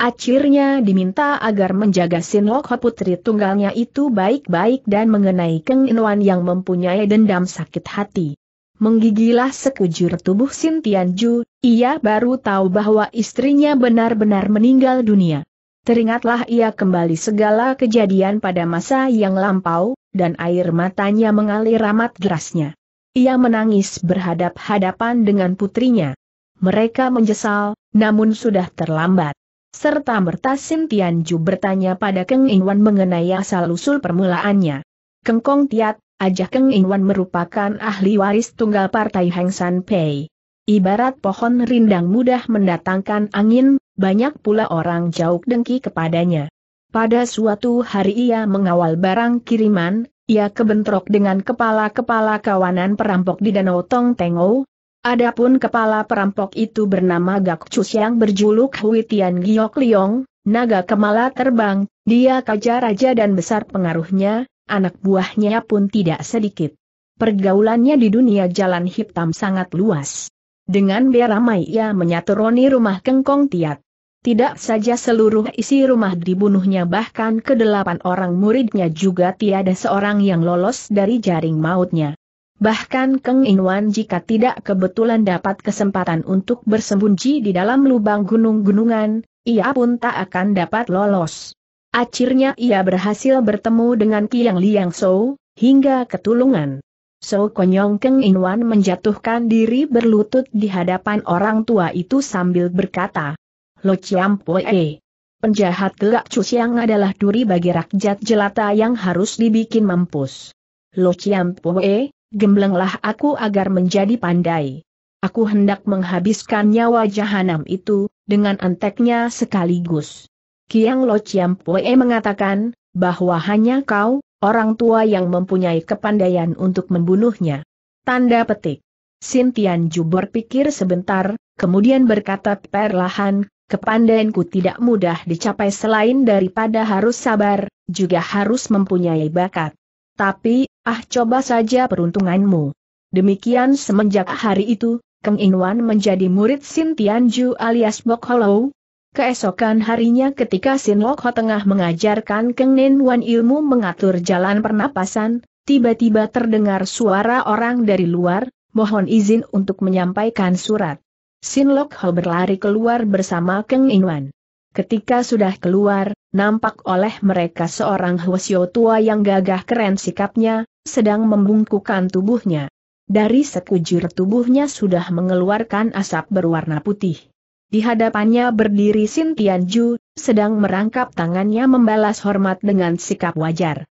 Akhirnya diminta agar menjaga Sinlok putri tunggalnya itu baik-baik dan mengenai Keng Inwan yang mempunyai dendam sakit hati. Menggigilah sekujur tubuh Sin Tianju, ia baru tahu bahwa istrinya benar-benar meninggal dunia. Teringatlah ia kembali segala kejadian pada masa yang lampau, dan air matanya mengalir amat derasnya. Ia menangis berhadap-hadapan dengan putrinya. Mereka menyesal, namun sudah terlambat. Serta merta Sintianju bertanya pada Keng Inwan mengenai asal-usul permulaannya. Kengkong Tiat, ajak Keng Inwan merupakan ahli waris tunggal partai Heng San Pei. Ibarat pohon rindang mudah mendatangkan angin, banyak pula orang jauh dengki kepadanya. Pada suatu hari ia mengawal barang kiriman, ia kebentrok dengan kepala-kepala kawanan perampok di Danau Tong Tengo. Adapun kepala perampok itu bernama Gak Cus yang berjuluk Huitian Tian Giok Liong, naga kemala terbang, dia kaja raja dan besar pengaruhnya, anak buahnya pun tidak sedikit. Pergaulannya di dunia jalan hitam sangat luas. Dengan beramai ia menyatu roni rumah Kengkong Tiat. Tidak saja seluruh isi rumah dibunuhnya bahkan kedelapan orang muridnya juga tiada seorang yang lolos dari jaring mautnya. Bahkan Keng Inwan jika tidak kebetulan dapat kesempatan untuk bersembunyi di dalam lubang gunung-gunungan, ia pun tak akan dapat lolos. Akhirnya ia berhasil bertemu dengan Kiang Liang Sou, hingga ketulungan. So Konyong Keng Inwan menjatuhkan diri berlutut di hadapan orang tua itu sambil berkata, Lo Chiam Poe. Eh. Penjahat gelap Chu adalah duri bagi rakyat jelata yang harus dibikin mampus. Lo Chiam Poe, gemblenglah aku agar menjadi pandai. Aku hendak menghabiskan nyawa jahanam itu, dengan anteknya sekaligus. Kiang Lo Chiam Poe mengatakan, bahwa hanya kau, orang tua yang mempunyai kepandaian untuk membunuhnya. Tanda petik. Sintian Ju berpikir sebentar, kemudian berkata perlahan, Kepandaianku tidak mudah dicapai selain daripada harus sabar, juga harus mempunyai bakat. Tapi, ah coba saja peruntunganmu. Demikian semenjak hari itu, Kang Inwan menjadi murid Sin Tianju alias Bok Hollow. Keesokan harinya ketika Sin Lokho tengah mengajarkan Kang Wan ilmu mengatur jalan pernapasan, tiba-tiba terdengar suara orang dari luar, mohon izin untuk menyampaikan surat. Sin Lok Ho berlari keluar bersama Keng Inwan. Ketika sudah keluar, nampak oleh mereka seorang Hwasyo tua yang gagah keren sikapnya, sedang membungkukan tubuhnya. Dari sekujur tubuhnya sudah mengeluarkan asap berwarna putih. Di hadapannya berdiri Sin Tianju, sedang merangkap tangannya membalas hormat dengan sikap wajar.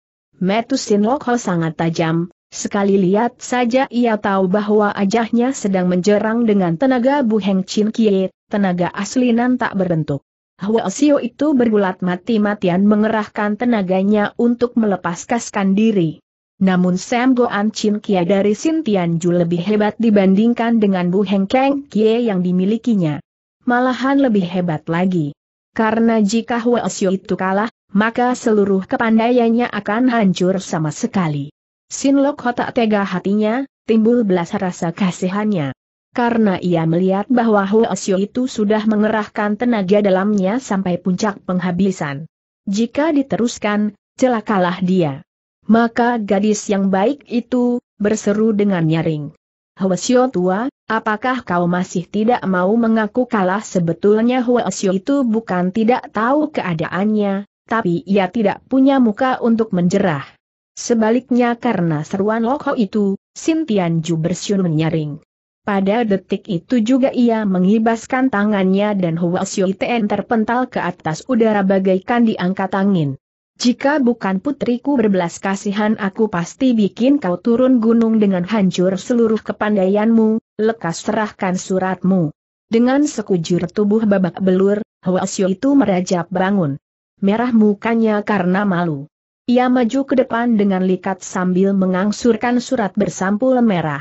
Metu Sin Lok Ho sangat tajam, Sekali lihat saja ia tahu bahwa ajahnya sedang menjerang dengan tenaga Bu Heng Chin Kie, tenaga asli nan tak berbentuk. Hua Sio itu bergulat mati-matian mengerahkan tenaganya untuk melepaskan diri. Namun Sam Goan Chin Kie dari Sin Ju lebih hebat dibandingkan dengan Bu Heng Keng Kie yang dimilikinya. Malahan lebih hebat lagi. Karena jika Hua Sio itu kalah, maka seluruh kepandaiannya akan hancur sama sekali. Sin Sinlok tak tega hatinya, timbul belas rasa kasihannya. Karena ia melihat bahwa Xiu itu sudah mengerahkan tenaga dalamnya sampai puncak penghabisan. Jika diteruskan, celakalah dia. Maka gadis yang baik itu, berseru dengan nyaring. Xiu tua, apakah kau masih tidak mau mengaku kalah sebetulnya Xiu itu bukan tidak tahu keadaannya, tapi ia tidak punya muka untuk menjerah. Sebaliknya karena seruan loko itu, Sin Ju bersyun menyaring. Pada detik itu juga ia mengibaskan tangannya dan Hua Tian terpental ke atas udara bagaikan diangkat angin. Jika bukan putriku berbelas kasihan aku pasti bikin kau turun gunung dengan hancur seluruh kepandaianmu, lekas serahkan suratmu. Dengan sekujur tubuh babak belur, Hua Xiu itu merajap bangun. Merah mukanya karena malu. Ia maju ke depan dengan likat sambil mengangsurkan surat bersampul merah.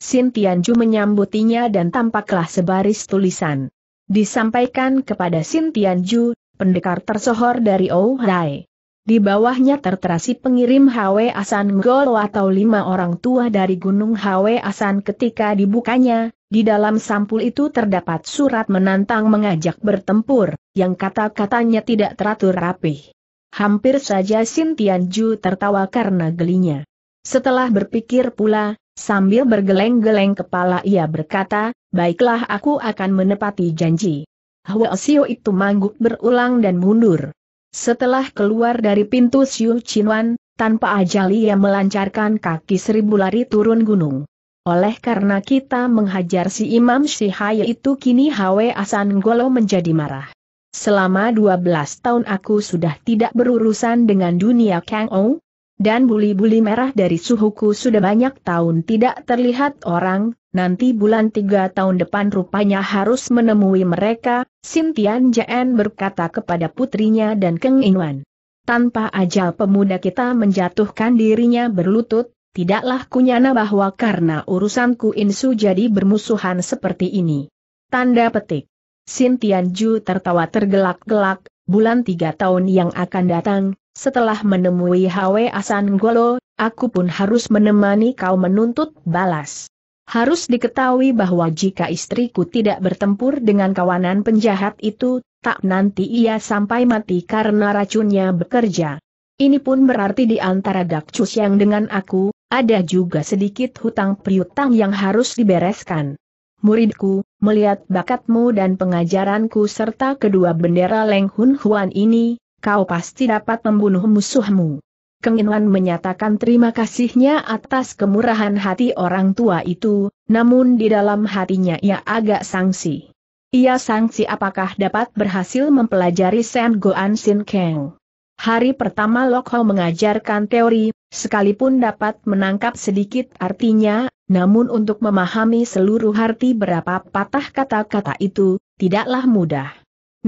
Sin Tianju menyambutinya dan tampaklah sebaris tulisan. Disampaikan kepada Sin Tianju, pendekar tersohor dari Oh Rai. Di bawahnya tertera si pengirim Hwe Asan Golo atau lima orang tua dari Gunung Hwe Asan ketika dibukanya, di dalam sampul itu terdapat surat menantang mengajak bertempur, yang kata-katanya tidak teratur rapih. Hampir saja Sin Ju tertawa karena gelinya. Setelah berpikir pula, sambil bergeleng-geleng kepala ia berkata, baiklah aku akan menepati janji. Hua Xiu itu mangguk berulang dan mundur. Setelah keluar dari pintu Siu Chinwan, tanpa ajal ia melancarkan kaki seribu lari turun gunung. Oleh karena kita menghajar si Imam Shihaya itu kini Hwe Asan Golo menjadi marah. Selama 12 tahun aku sudah tidak berurusan dengan dunia Kang Ou, dan buli-buli merah dari suhuku sudah banyak tahun tidak terlihat orang, nanti bulan 3 tahun depan rupanya harus menemui mereka, Sintian Jaen berkata kepada putrinya dan Keng Inwan. Tanpa ajal pemuda kita menjatuhkan dirinya berlutut, tidaklah kunyana bahwa karena urusanku insu jadi bermusuhan seperti ini. Tanda petik. Sin Tianju tertawa tergelak-gelak, bulan tiga tahun yang akan datang, setelah menemui Hwe Asan Golo, aku pun harus menemani kau menuntut balas. Harus diketahui bahwa jika istriku tidak bertempur dengan kawanan penjahat itu, tak nanti ia sampai mati karena racunnya bekerja. Ini pun berarti di antara Dakcus yang dengan aku, ada juga sedikit hutang piutang yang harus dibereskan muridku, melihat bakatmu dan pengajaranku serta kedua bendera Leng Hun Huan ini, kau pasti dapat membunuh musuhmu. Keng Inwan menyatakan terima kasihnya atas kemurahan hati orang tua itu, namun di dalam hatinya ia agak sangsi. Ia sangsi apakah dapat berhasil mempelajari Sam Goan Sin Keng. Hari pertama Lok Lokho mengajarkan teori, Sekalipun dapat menangkap sedikit artinya, namun untuk memahami seluruh arti berapa patah kata-kata itu, tidaklah mudah.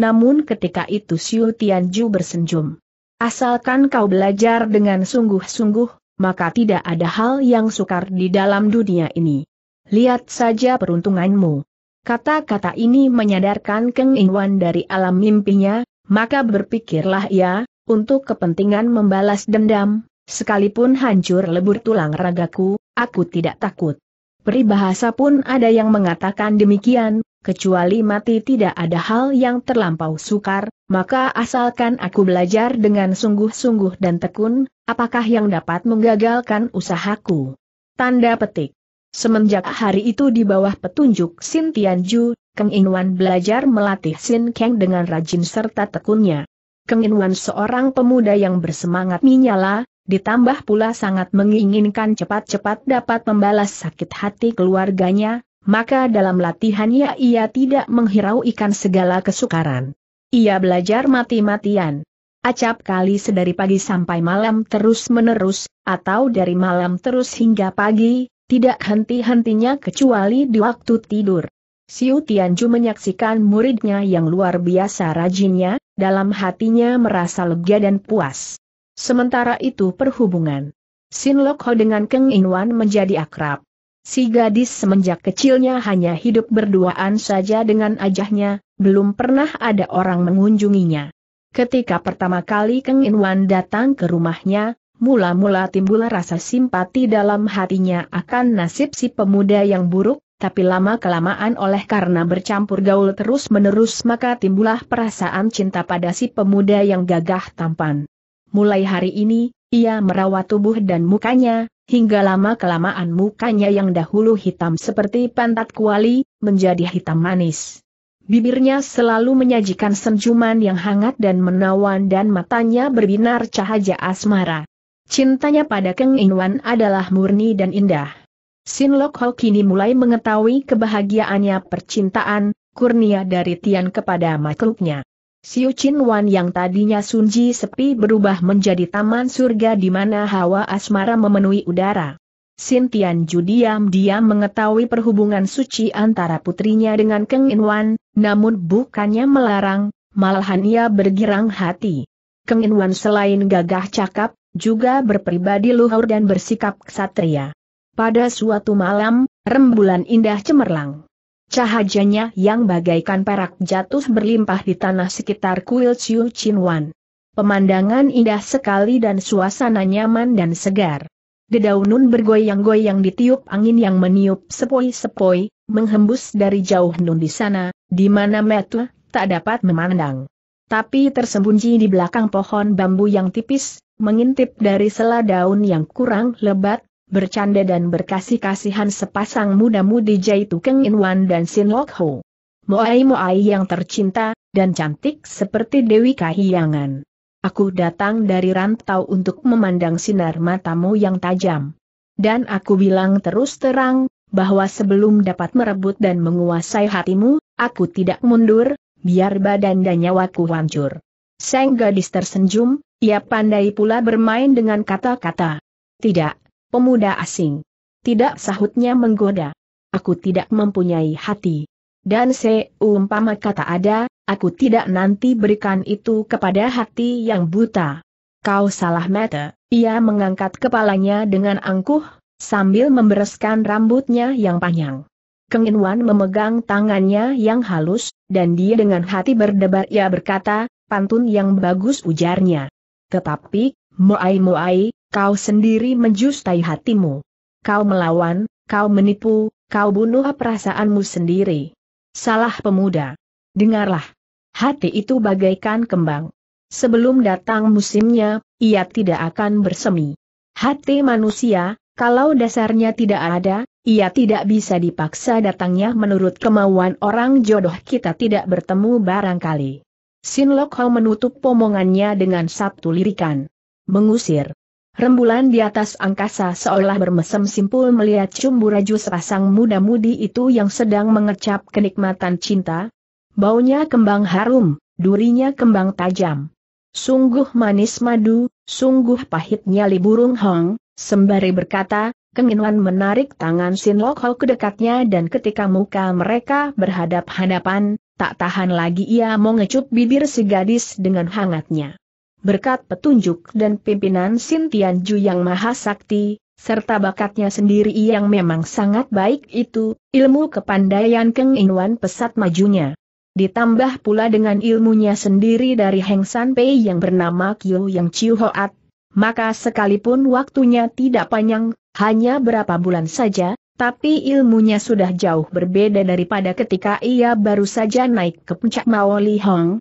Namun ketika itu Siu Tianju bersenjum. Asalkan kau belajar dengan sungguh-sungguh, maka tidak ada hal yang sukar di dalam dunia ini. Lihat saja peruntunganmu. Kata-kata ini menyadarkan Keng Inwan dari alam mimpinya, maka berpikirlah ia, untuk kepentingan membalas dendam, Sekalipun hancur lebur tulang ragaku, aku tidak takut. Peribahasa pun ada yang mengatakan demikian, kecuali mati tidak ada hal yang terlampau sukar, maka asalkan aku belajar dengan sungguh-sungguh dan tekun, apakah yang dapat menggagalkan usahaku? Tanda petik. Semenjak hari itu di bawah petunjuk Sin Tianju, Keng Inwan belajar melatih Sin Kang dengan rajin serta tekunnya. Keng Inwan seorang pemuda yang bersemangat menyala, ditambah pula sangat menginginkan cepat-cepat dapat membalas sakit hati keluarganya, maka dalam latihannya ia tidak menghirau ikan segala kesukaran. Ia belajar mati-matian. Acap kali sedari pagi sampai malam terus-menerus, atau dari malam terus hingga pagi, tidak henti-hentinya kecuali di waktu tidur. Siu Tianju menyaksikan muridnya yang luar biasa rajinnya, dalam hatinya merasa lega dan puas. Sementara itu perhubungan. Sin Lokho dengan Keng Inwan menjadi akrab. Si gadis semenjak kecilnya hanya hidup berduaan saja dengan ajahnya, belum pernah ada orang mengunjunginya. Ketika pertama kali Keng Inwan datang ke rumahnya, mula-mula timbul rasa simpati dalam hatinya akan nasib si pemuda yang buruk, tapi lama-kelamaan oleh karena bercampur gaul terus-menerus maka timbullah perasaan cinta pada si pemuda yang gagah tampan. Mulai hari ini, ia merawat tubuh dan mukanya, hingga lama-kelamaan mukanya yang dahulu hitam seperti pantat kuali, menjadi hitam manis. Bibirnya selalu menyajikan senjuman yang hangat dan menawan dan matanya berbinar cahaya asmara. Cintanya pada Keng Inwan adalah murni dan indah. Sin Lok Ho kini mulai mengetahui kebahagiaannya percintaan, kurnia dari Tian kepada makhluknya. Siu Chin Wan yang tadinya sunji sepi berubah menjadi taman surga di mana hawa asmara memenuhi udara. Sin Ju diam-diam mengetahui perhubungan suci antara putrinya dengan Keng In Wan, namun bukannya melarang, malahan ia bergirang hati. Keng In Wan selain gagah cakap, juga berpribadi luhur dan bersikap ksatria. Pada suatu malam, rembulan indah cemerlang. Cahajanya yang bagaikan perak jatuh berlimpah di tanah sekitar kuil Chiu Chin Wan. Pemandangan indah sekali dan suasana nyaman dan segar. Dedaunun bergoyang-goyang ditiup angin yang meniup sepoi-sepoi, menghembus dari jauh nun di sana, di mana Metu tak dapat memandang. Tapi tersembunyi di belakang pohon bambu yang tipis, mengintip dari sela daun yang kurang lebat, bercanda dan berkasih-kasihan sepasang muda-mudi Jaitu Keng Inwan dan Sin Lok Ho. Moai-moai yang tercinta, dan cantik seperti Dewi kahiyangan. Aku datang dari rantau untuk memandang sinar matamu yang tajam. Dan aku bilang terus terang, bahwa sebelum dapat merebut dan menguasai hatimu, aku tidak mundur, biar badan dan nyawaku hancur. Sang gadis tersenyum, ia pandai pula bermain dengan kata-kata. Tidak, Pemuda asing. Tidak sahutnya menggoda. Aku tidak mempunyai hati. Dan seumpama kata ada, aku tidak nanti berikan itu kepada hati yang buta. Kau salah mata, ia mengangkat kepalanya dengan angkuh, sambil membereskan rambutnya yang panjang. Kenginwan memegang tangannya yang halus, dan dia dengan hati berdebar ia berkata, pantun yang bagus ujarnya. Tetapi, Moai Moai, kau sendiri menjustai hatimu. Kau melawan, kau menipu, kau bunuh perasaanmu sendiri. Salah pemuda. Dengarlah. Hati itu bagaikan kembang. Sebelum datang musimnya, ia tidak akan bersemi. Hati manusia, kalau dasarnya tidak ada, ia tidak bisa dipaksa datangnya menurut kemauan orang jodoh kita tidak bertemu barangkali. Sin Lok Hau menutup omongannya dengan satu lirikan. Mengusir. Rembulan di atas angkasa seolah bermesem simpul melihat cumbu raju sepasang muda-mudi itu yang sedang mengecap kenikmatan cinta. Baunya kembang harum, durinya kembang tajam. Sungguh manis madu, sungguh pahit nyali burung hong, sembari berkata, kenginan menarik tangan Sin Ho ke dekatnya dan ketika muka mereka berhadap-hadapan, tak tahan lagi ia mengecup bibir si gadis dengan hangatnya berkat petunjuk dan pimpinan Sintianju Ju yang maha sakti, serta bakatnya sendiri yang memang sangat baik itu, ilmu kepandaian Keng Inwan pesat majunya. Ditambah pula dengan ilmunya sendiri dari Heng San Pei yang bernama Kyu Yang Chiu Hoat, maka sekalipun waktunya tidak panjang, hanya berapa bulan saja, tapi ilmunya sudah jauh berbeda daripada ketika ia baru saja naik ke puncak Maoli Hong,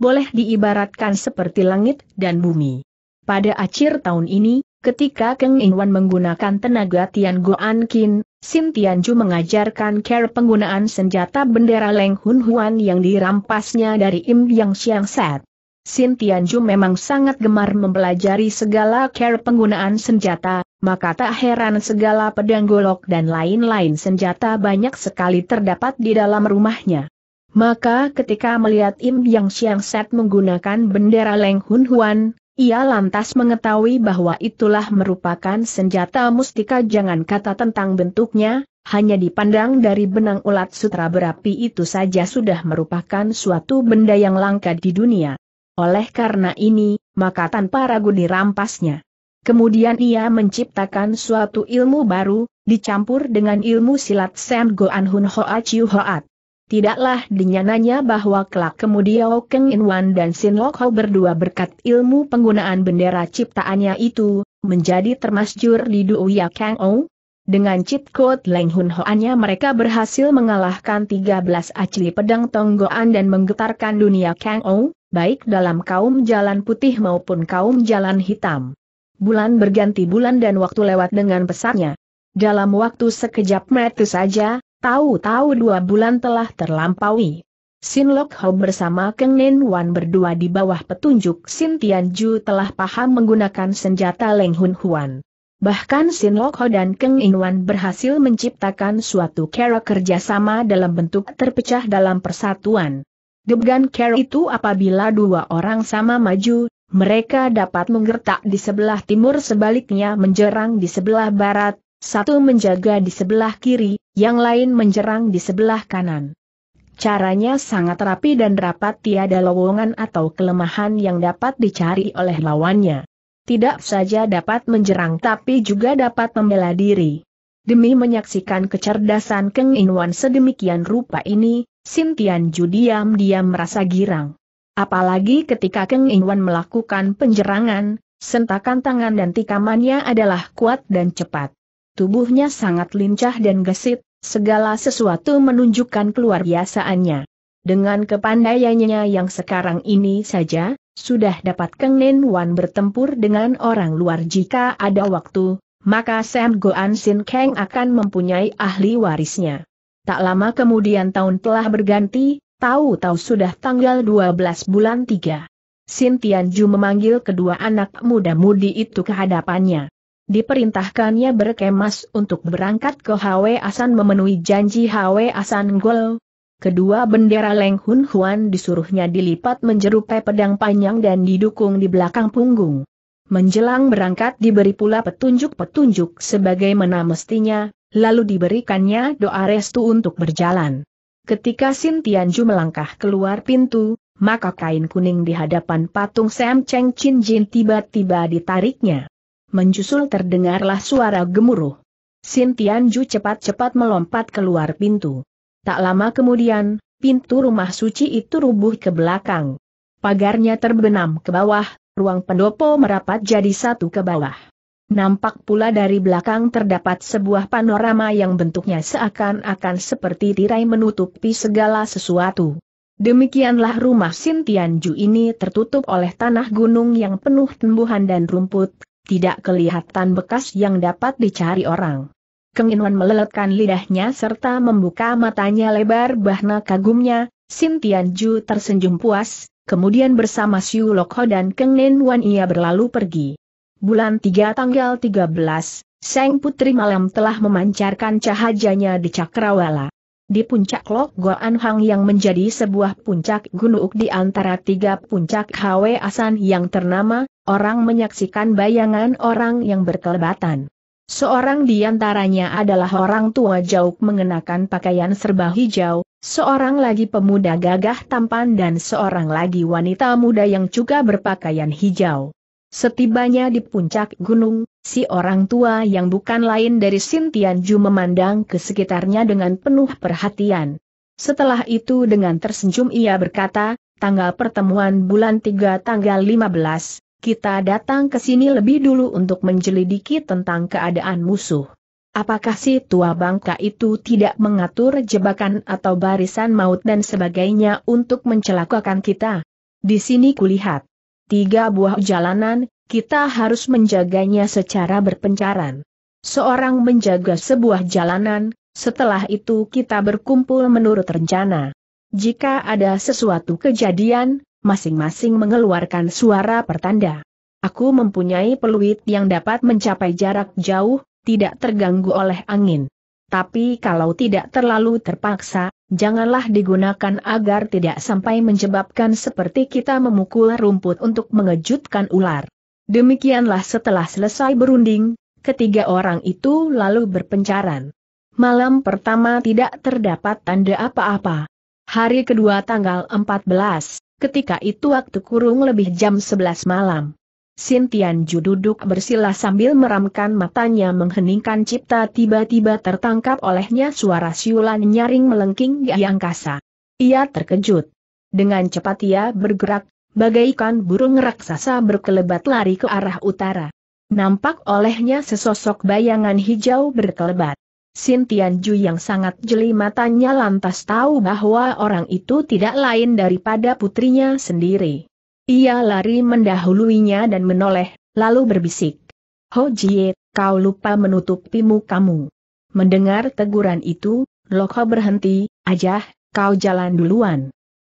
boleh diibaratkan seperti langit dan bumi. Pada akhir tahun ini, ketika Keng Inwan menggunakan tenaga Tian Guan Qin, Sim Tianju mengajarkan care penggunaan senjata bendera Leng Hun Huan yang dirampasnya dari Im Yang Xiang Set. Sim Tianju memang sangat gemar mempelajari segala care penggunaan senjata, maka tak heran segala pedang golok dan lain-lain senjata banyak sekali terdapat di dalam rumahnya. Maka ketika melihat Im Yang Set menggunakan bendera Leng Hun Huan, ia lantas mengetahui bahwa itulah merupakan senjata mustika jangan kata tentang bentuknya, hanya dipandang dari benang ulat sutra berapi itu saja sudah merupakan suatu benda yang langka di dunia. Oleh karena ini, maka tanpa ragu dirampasnya. Kemudian ia menciptakan suatu ilmu baru, dicampur dengan ilmu silat Sam Goan Hun Hoa Chiu Hoat. Tidaklah dinyananya bahwa kelak kemudian Keng Inwan dan Sin Lok Ho berdua berkat ilmu penggunaan bendera ciptaannya itu, menjadi termasjur di Duuya Kang Ou. Dengan cheat code Leng Hun Hoannya mereka berhasil mengalahkan 13 acli pedang tonggoan dan menggetarkan dunia Kang Ou, baik dalam kaum jalan putih maupun kaum jalan hitam. Bulan berganti bulan dan waktu lewat dengan pesatnya. Dalam waktu sekejap mata saja, Tahu-tahu dua bulan telah terlampaui. Sin Lok Ho bersama Keng Nen Wan berdua di bawah petunjuk Sin Ju telah paham menggunakan senjata Leng Hun Huan. Bahkan Sin Lok Ho dan Keng In Wan berhasil menciptakan suatu kera kerjasama dalam bentuk terpecah dalam persatuan. Degan kera itu apabila dua orang sama maju, mereka dapat menggertak di sebelah timur sebaliknya menjerang di sebelah barat, satu menjaga di sebelah kiri, yang lain menyerang di sebelah kanan. Caranya sangat rapi dan rapat tiada lowongan atau kelemahan yang dapat dicari oleh lawannya. Tidak saja dapat menyerang, tapi juga dapat membela diri. Demi menyaksikan kecerdasan Keng Inwan sedemikian rupa ini, Sintian Ju diam-diam merasa girang. Apalagi ketika Keng Inwan melakukan penyerangan, sentakan tangan dan tikamannya adalah kuat dan cepat. Tubuhnya sangat lincah dan gesit, segala sesuatu menunjukkan keluar biasaannya. Dengan kepandaiannya yang sekarang ini saja, sudah dapat Keng Nen Wan bertempur dengan orang luar jika ada waktu, maka Sam Goan Sin Kang akan mempunyai ahli warisnya. Tak lama kemudian tahun telah berganti, tahu-tahu sudah tanggal 12 bulan 3. Sin Ju memanggil kedua anak muda-mudi itu ke hadapannya diperintahkannya berkemas untuk berangkat ke Hwe Asan memenuhi janji Hwe Asan Gol. Kedua bendera Leng Hun Huan disuruhnya dilipat menjerupai pedang panjang dan didukung di belakang punggung. Menjelang berangkat diberi pula petunjuk-petunjuk sebagaimana mestinya, lalu diberikannya doa restu untuk berjalan. Ketika Sin Tianju melangkah keluar pintu, maka kain kuning di hadapan patung Sam Cheng Chin Jin tiba-tiba ditariknya menjusul terdengarlah suara gemuruh. Sin Ju cepat-cepat melompat keluar pintu. Tak lama kemudian, pintu rumah suci itu rubuh ke belakang. Pagarnya terbenam ke bawah, ruang pendopo merapat jadi satu ke bawah. Nampak pula dari belakang terdapat sebuah panorama yang bentuknya seakan-akan seperti tirai menutupi segala sesuatu. Demikianlah rumah Sintianju ini tertutup oleh tanah gunung yang penuh tumbuhan dan rumput, tidak kelihatan bekas yang dapat dicari orang. Keng Inwan meleletkan lidahnya serta membuka matanya lebar bahna kagumnya, Sin Ju tersenyum puas, kemudian bersama Siu Lokho dan Keng Inwan ia berlalu pergi. Bulan 3 tanggal 13, Sang Putri Malam telah memancarkan cahajanya di Cakrawala di puncak Lok Goan Hang yang menjadi sebuah puncak gunung di antara tiga puncak Hwe Asan yang ternama, orang menyaksikan bayangan orang yang berkelebatan. Seorang di antaranya adalah orang tua jauh mengenakan pakaian serba hijau, seorang lagi pemuda gagah tampan dan seorang lagi wanita muda yang juga berpakaian hijau. Setibanya di puncak gunung, si orang tua yang bukan lain dari Sintianju memandang ke sekitarnya dengan penuh perhatian. Setelah itu dengan tersenyum ia berkata, tanggal pertemuan bulan 3 tanggal 15, kita datang ke sini lebih dulu untuk menjelidiki tentang keadaan musuh. Apakah si tua bangka itu tidak mengatur jebakan atau barisan maut dan sebagainya untuk mencelakakan kita? Di sini kulihat tiga buah jalanan, kita harus menjaganya secara berpencaran. Seorang menjaga sebuah jalanan, setelah itu kita berkumpul menurut rencana. Jika ada sesuatu kejadian, masing-masing mengeluarkan suara pertanda. Aku mempunyai peluit yang dapat mencapai jarak jauh, tidak terganggu oleh angin. Tapi kalau tidak terlalu terpaksa, janganlah digunakan agar tidak sampai menyebabkan seperti kita memukul rumput untuk mengejutkan ular. Demikianlah setelah selesai berunding, ketiga orang itu lalu berpencaran. Malam pertama tidak terdapat tanda apa-apa. Hari kedua tanggal 14, ketika itu waktu kurung lebih jam 11 malam. Sintianju Ju duduk bersila sambil meramkan matanya mengheningkan cipta tiba-tiba tertangkap olehnya suara siulan nyaring melengking di angkasa. Ia terkejut. Dengan cepat ia bergerak, bagaikan burung raksasa berkelebat lari ke arah utara. Nampak olehnya sesosok bayangan hijau berkelebat. Sintianju Ju yang sangat jeli matanya lantas tahu bahwa orang itu tidak lain daripada putrinya sendiri. Ia lari mendahuluinya dan menoleh, lalu berbisik. Ho Jie, kau lupa menutup kamu. Mendengar teguran itu, Loko berhenti, ajah, kau jalan duluan.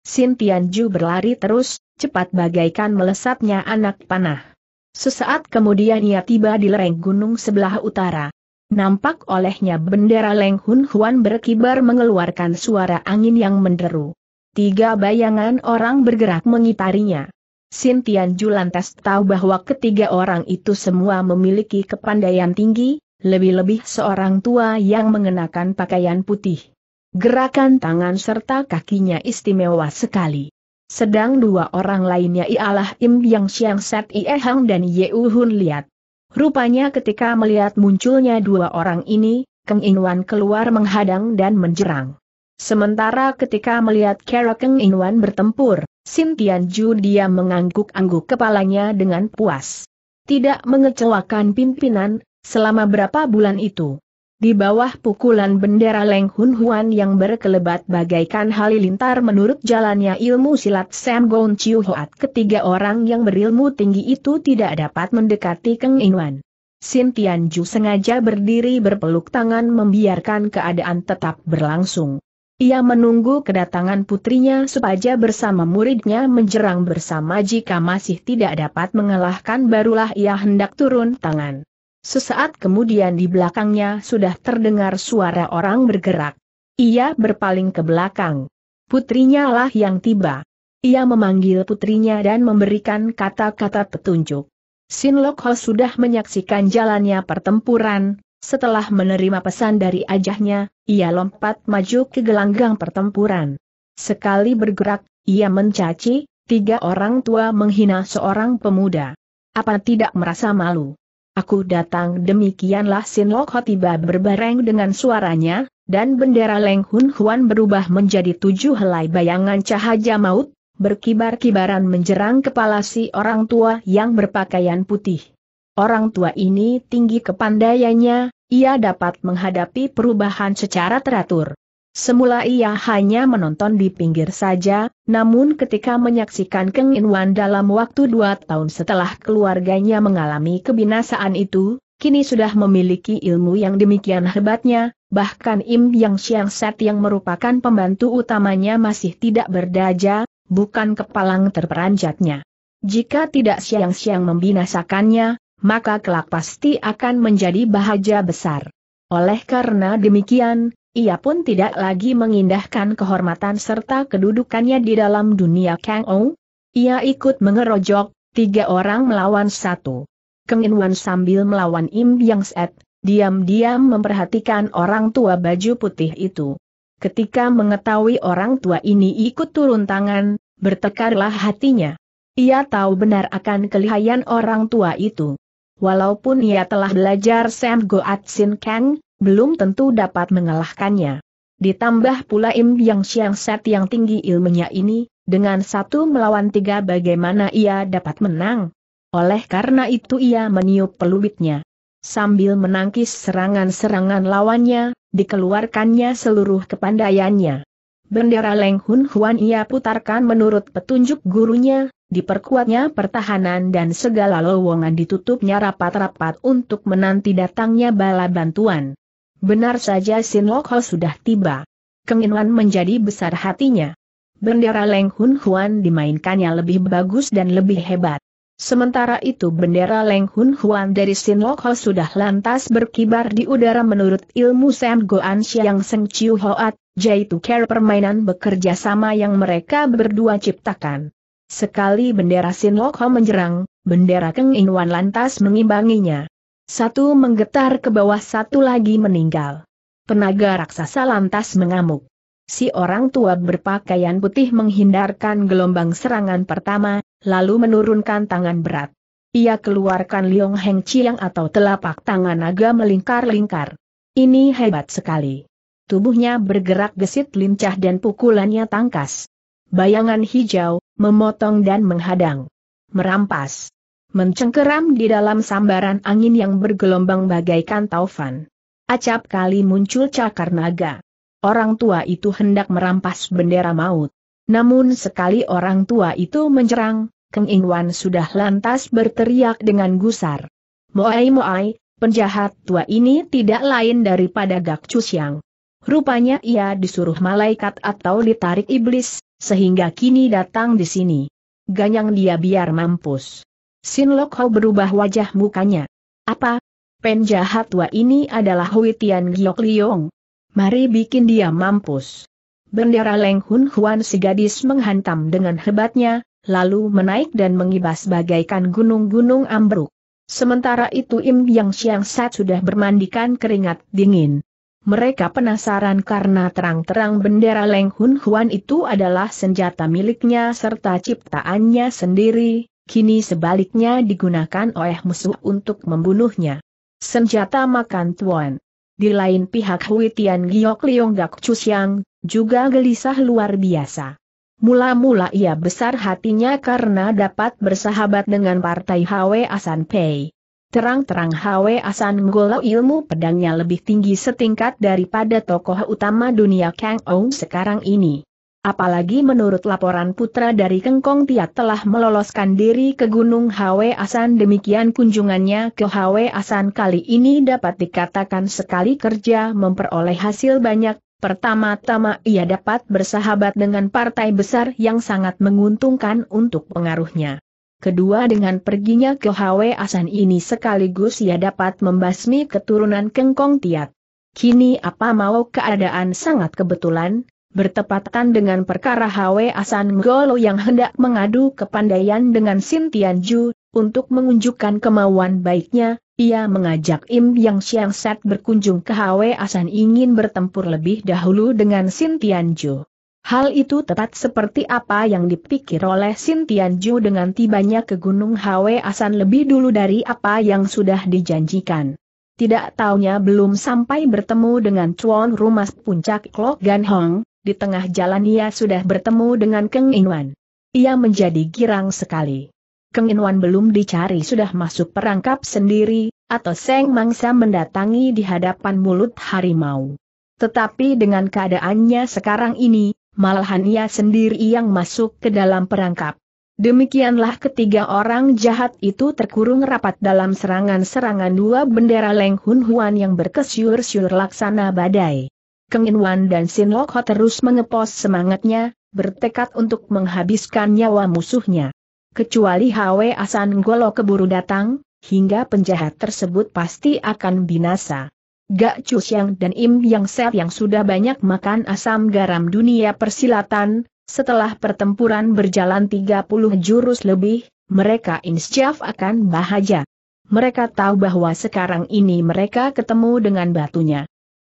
Sin Tianju berlari terus, cepat bagaikan melesatnya anak panah. Sesaat kemudian ia tiba di lereng gunung sebelah utara. Nampak olehnya bendera Leng Hun Huan berkibar mengeluarkan suara angin yang menderu. Tiga bayangan orang bergerak mengitarinya. Sin Julantas lantas tahu bahwa ketiga orang itu semua memiliki kepandaian tinggi, lebih-lebih seorang tua yang mengenakan pakaian putih. Gerakan tangan serta kakinya istimewa sekali. Sedang dua orang lainnya ialah Im Yang Xiang Set Ie Hang dan U Hun Liat. Rupanya ketika melihat munculnya dua orang ini, Keng Inwan keluar menghadang dan menjerang. Sementara ketika melihat Kera Keng Inwan bertempur, Sim Ju dia mengangguk-angguk kepalanya dengan puas. Tidak mengecewakan pimpinan, selama berapa bulan itu. Di bawah pukulan bendera Leng Hun Huan yang berkelebat bagaikan halilintar menurut jalannya ilmu silat Sam Gon Chiu Hoat ketiga orang yang berilmu tinggi itu tidak dapat mendekati Keng Inwan. Sin Ju sengaja berdiri berpeluk tangan membiarkan keadaan tetap berlangsung. Ia menunggu kedatangan putrinya supaya bersama muridnya menjerang bersama jika masih tidak dapat mengalahkan barulah ia hendak turun tangan. Sesaat kemudian di belakangnya sudah terdengar suara orang bergerak. Ia berpaling ke belakang. Putrinya lah yang tiba. Ia memanggil putrinya dan memberikan kata-kata petunjuk. Sin Lok Ho sudah menyaksikan jalannya pertempuran, setelah menerima pesan dari ajahnya, ia lompat maju ke gelanggang pertempuran. Sekali bergerak, ia mencaci, tiga orang tua menghina seorang pemuda. Apa tidak merasa malu? Aku datang demikianlah Sin Lokho tiba berbareng dengan suaranya, dan bendera Leng Hun Huan berubah menjadi tujuh helai bayangan cahaya maut, berkibar-kibaran menjerang kepala si orang tua yang berpakaian putih. Orang tua ini tinggi kepandaiannya, ia dapat menghadapi perubahan secara teratur. Semula ia hanya menonton di pinggir saja, namun ketika menyaksikan Keng Inwan dalam waktu dua tahun setelah keluarganya mengalami kebinasaan itu, kini sudah memiliki ilmu yang demikian hebatnya, bahkan Im Yang Siang Set yang merupakan pembantu utamanya masih tidak berdaja, bukan kepalang terperanjatnya. Jika tidak siang-siang membinasakannya, maka kelak pasti akan menjadi bahagia besar. Oleh karena demikian, ia pun tidak lagi mengindahkan kehormatan serta kedudukannya di dalam dunia Kang Ou. Ia ikut mengerojok, tiga orang melawan satu. Keng Inwan sambil melawan Im Yang Set, diam-diam memperhatikan orang tua baju putih itu. Ketika mengetahui orang tua ini ikut turun tangan, bertekarlah hatinya. Ia tahu benar akan kelihayan orang tua itu. Walaupun ia telah belajar Sam Goat Sin Kang, belum tentu dapat mengalahkannya. Ditambah pula Im Yang Siang Set yang tinggi ilmunya ini, dengan satu melawan tiga bagaimana ia dapat menang. Oleh karena itu ia meniup peluitnya. Sambil menangkis serangan-serangan lawannya, dikeluarkannya seluruh kepandaiannya. Bendera Leng Hun Huan ia putarkan menurut petunjuk gurunya, diperkuatnya pertahanan dan segala lowongan ditutupnya rapat-rapat untuk menanti datangnya bala bantuan. Benar saja Sin Lokho sudah tiba. Kenginuan menjadi besar hatinya. Bendera Leng Hun Huan dimainkannya lebih bagus dan lebih hebat. Sementara itu bendera Leng Hun Huan dari Sin Lokho sudah lantas berkibar di udara menurut ilmu Sam Goan Siang Seng Chiu Hoat, yaitu care permainan bekerja sama yang mereka berdua ciptakan. Sekali bendera Sinlokho menjerang, bendera Keng Inwan lantas mengimbanginya. Satu menggetar ke bawah satu lagi meninggal. Penaga raksasa lantas mengamuk. Si orang tua berpakaian putih menghindarkan gelombang serangan pertama, lalu menurunkan tangan berat. Ia keluarkan Liong Heng Chiang atau telapak tangan naga melingkar-lingkar. Ini hebat sekali. Tubuhnya bergerak gesit lincah dan pukulannya tangkas bayangan hijau, memotong dan menghadang. Merampas. Mencengkeram di dalam sambaran angin yang bergelombang bagaikan taufan. Acap kali muncul cakar naga. Orang tua itu hendak merampas bendera maut. Namun sekali orang tua itu menyerang, Keng Ingwan sudah lantas berteriak dengan gusar. Moai Moai, penjahat tua ini tidak lain daripada Gak Cusyang. Rupanya ia disuruh malaikat atau ditarik iblis, sehingga kini datang di sini. Ganyang dia biar mampus. Sin Lokhau berubah wajah mukanya. Apa? Penjahat tua ini adalah Hui Tian Giok Liong. Mari bikin dia mampus. Bendera Leng Hun Huan si gadis menghantam dengan hebatnya, lalu menaik dan mengibas bagaikan gunung-gunung ambruk. Sementara itu Im Yang Siang Sat sudah bermandikan keringat dingin. Mereka penasaran karena terang-terang bendera Leng Hun Huan itu adalah senjata miliknya serta ciptaannya sendiri, kini sebaliknya digunakan oleh musuh untuk membunuhnya. Senjata makan tuan. Di lain pihak Hui Tian Giok Liong Gak Chusiang, juga gelisah luar biasa. Mula-mula ia besar hatinya karena dapat bersahabat dengan partai Hwe Asan Pei. Terang-terang Hwe Asan Golo ilmu pedangnya lebih tinggi setingkat daripada tokoh utama dunia Kang Ong sekarang ini. Apalagi menurut laporan putra dari Kengkong Tiat telah meloloskan diri ke Gunung Hwe Asan demikian kunjungannya ke Hwe Asan kali ini dapat dikatakan sekali kerja memperoleh hasil banyak, pertama-tama ia dapat bersahabat dengan partai besar yang sangat menguntungkan untuk pengaruhnya. Kedua dengan perginya ke Hwe Asan ini sekaligus ia dapat membasmi keturunan Kengkong Tiat. Kini apa mau keadaan sangat kebetulan, bertepatan dengan perkara Hwe Asan Golo yang hendak mengadu kepandaian dengan Sin Tianju, untuk mengunjukkan kemauan baiknya, ia mengajak Im Yang Xiang Sat berkunjung ke Hwe Asan ingin bertempur lebih dahulu dengan Sin Tianju. Hal itu tepat seperti apa yang dipikir oleh Sin Tianju dengan tibanya ke Gunung Hwe Asan lebih dulu dari apa yang sudah dijanjikan. Tidak taunya belum sampai bertemu dengan Chuan Rumas Puncak Klo Gan Hong, di tengah jalan ia sudah bertemu dengan Keng Inwan. Ia menjadi girang sekali. Keng Inwan belum dicari sudah masuk perangkap sendiri, atau Seng Mangsa mendatangi di hadapan mulut harimau. Tetapi dengan keadaannya sekarang ini, malahan ia sendiri yang masuk ke dalam perangkap. Demikianlah ketiga orang jahat itu terkurung rapat dalam serangan-serangan dua bendera Leng Hun Huan yang berkesyur-syur laksana badai. Keng In Wan dan Sin Lok Ho terus mengepos semangatnya, bertekad untuk menghabiskan nyawa musuhnya. Kecuali Hwe Asan Golo keburu datang, hingga penjahat tersebut pasti akan binasa. Gak Chu dan Im Yang Sep yang sudah banyak makan asam garam dunia persilatan, setelah pertempuran berjalan 30 jurus lebih, mereka insyaf akan bahagia. Mereka tahu bahwa sekarang ini mereka ketemu dengan batunya.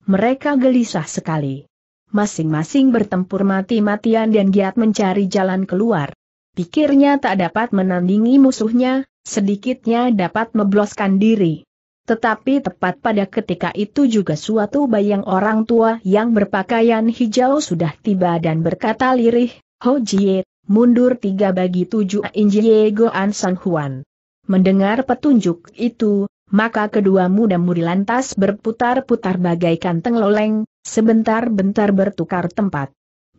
Mereka gelisah sekali. Masing-masing bertempur mati-matian dan giat mencari jalan keluar. Pikirnya tak dapat menandingi musuhnya, sedikitnya dapat mebloskan diri. Tetapi tepat pada ketika itu juga suatu bayang orang tua yang berpakaian hijau sudah tiba dan berkata lirih, Ho Jie, mundur tiga bagi tujuh In Jie Goan San Huan. Mendengar petunjuk itu, maka kedua muda muri lantas berputar-putar bagaikan tengloleng, sebentar-bentar bertukar tempat.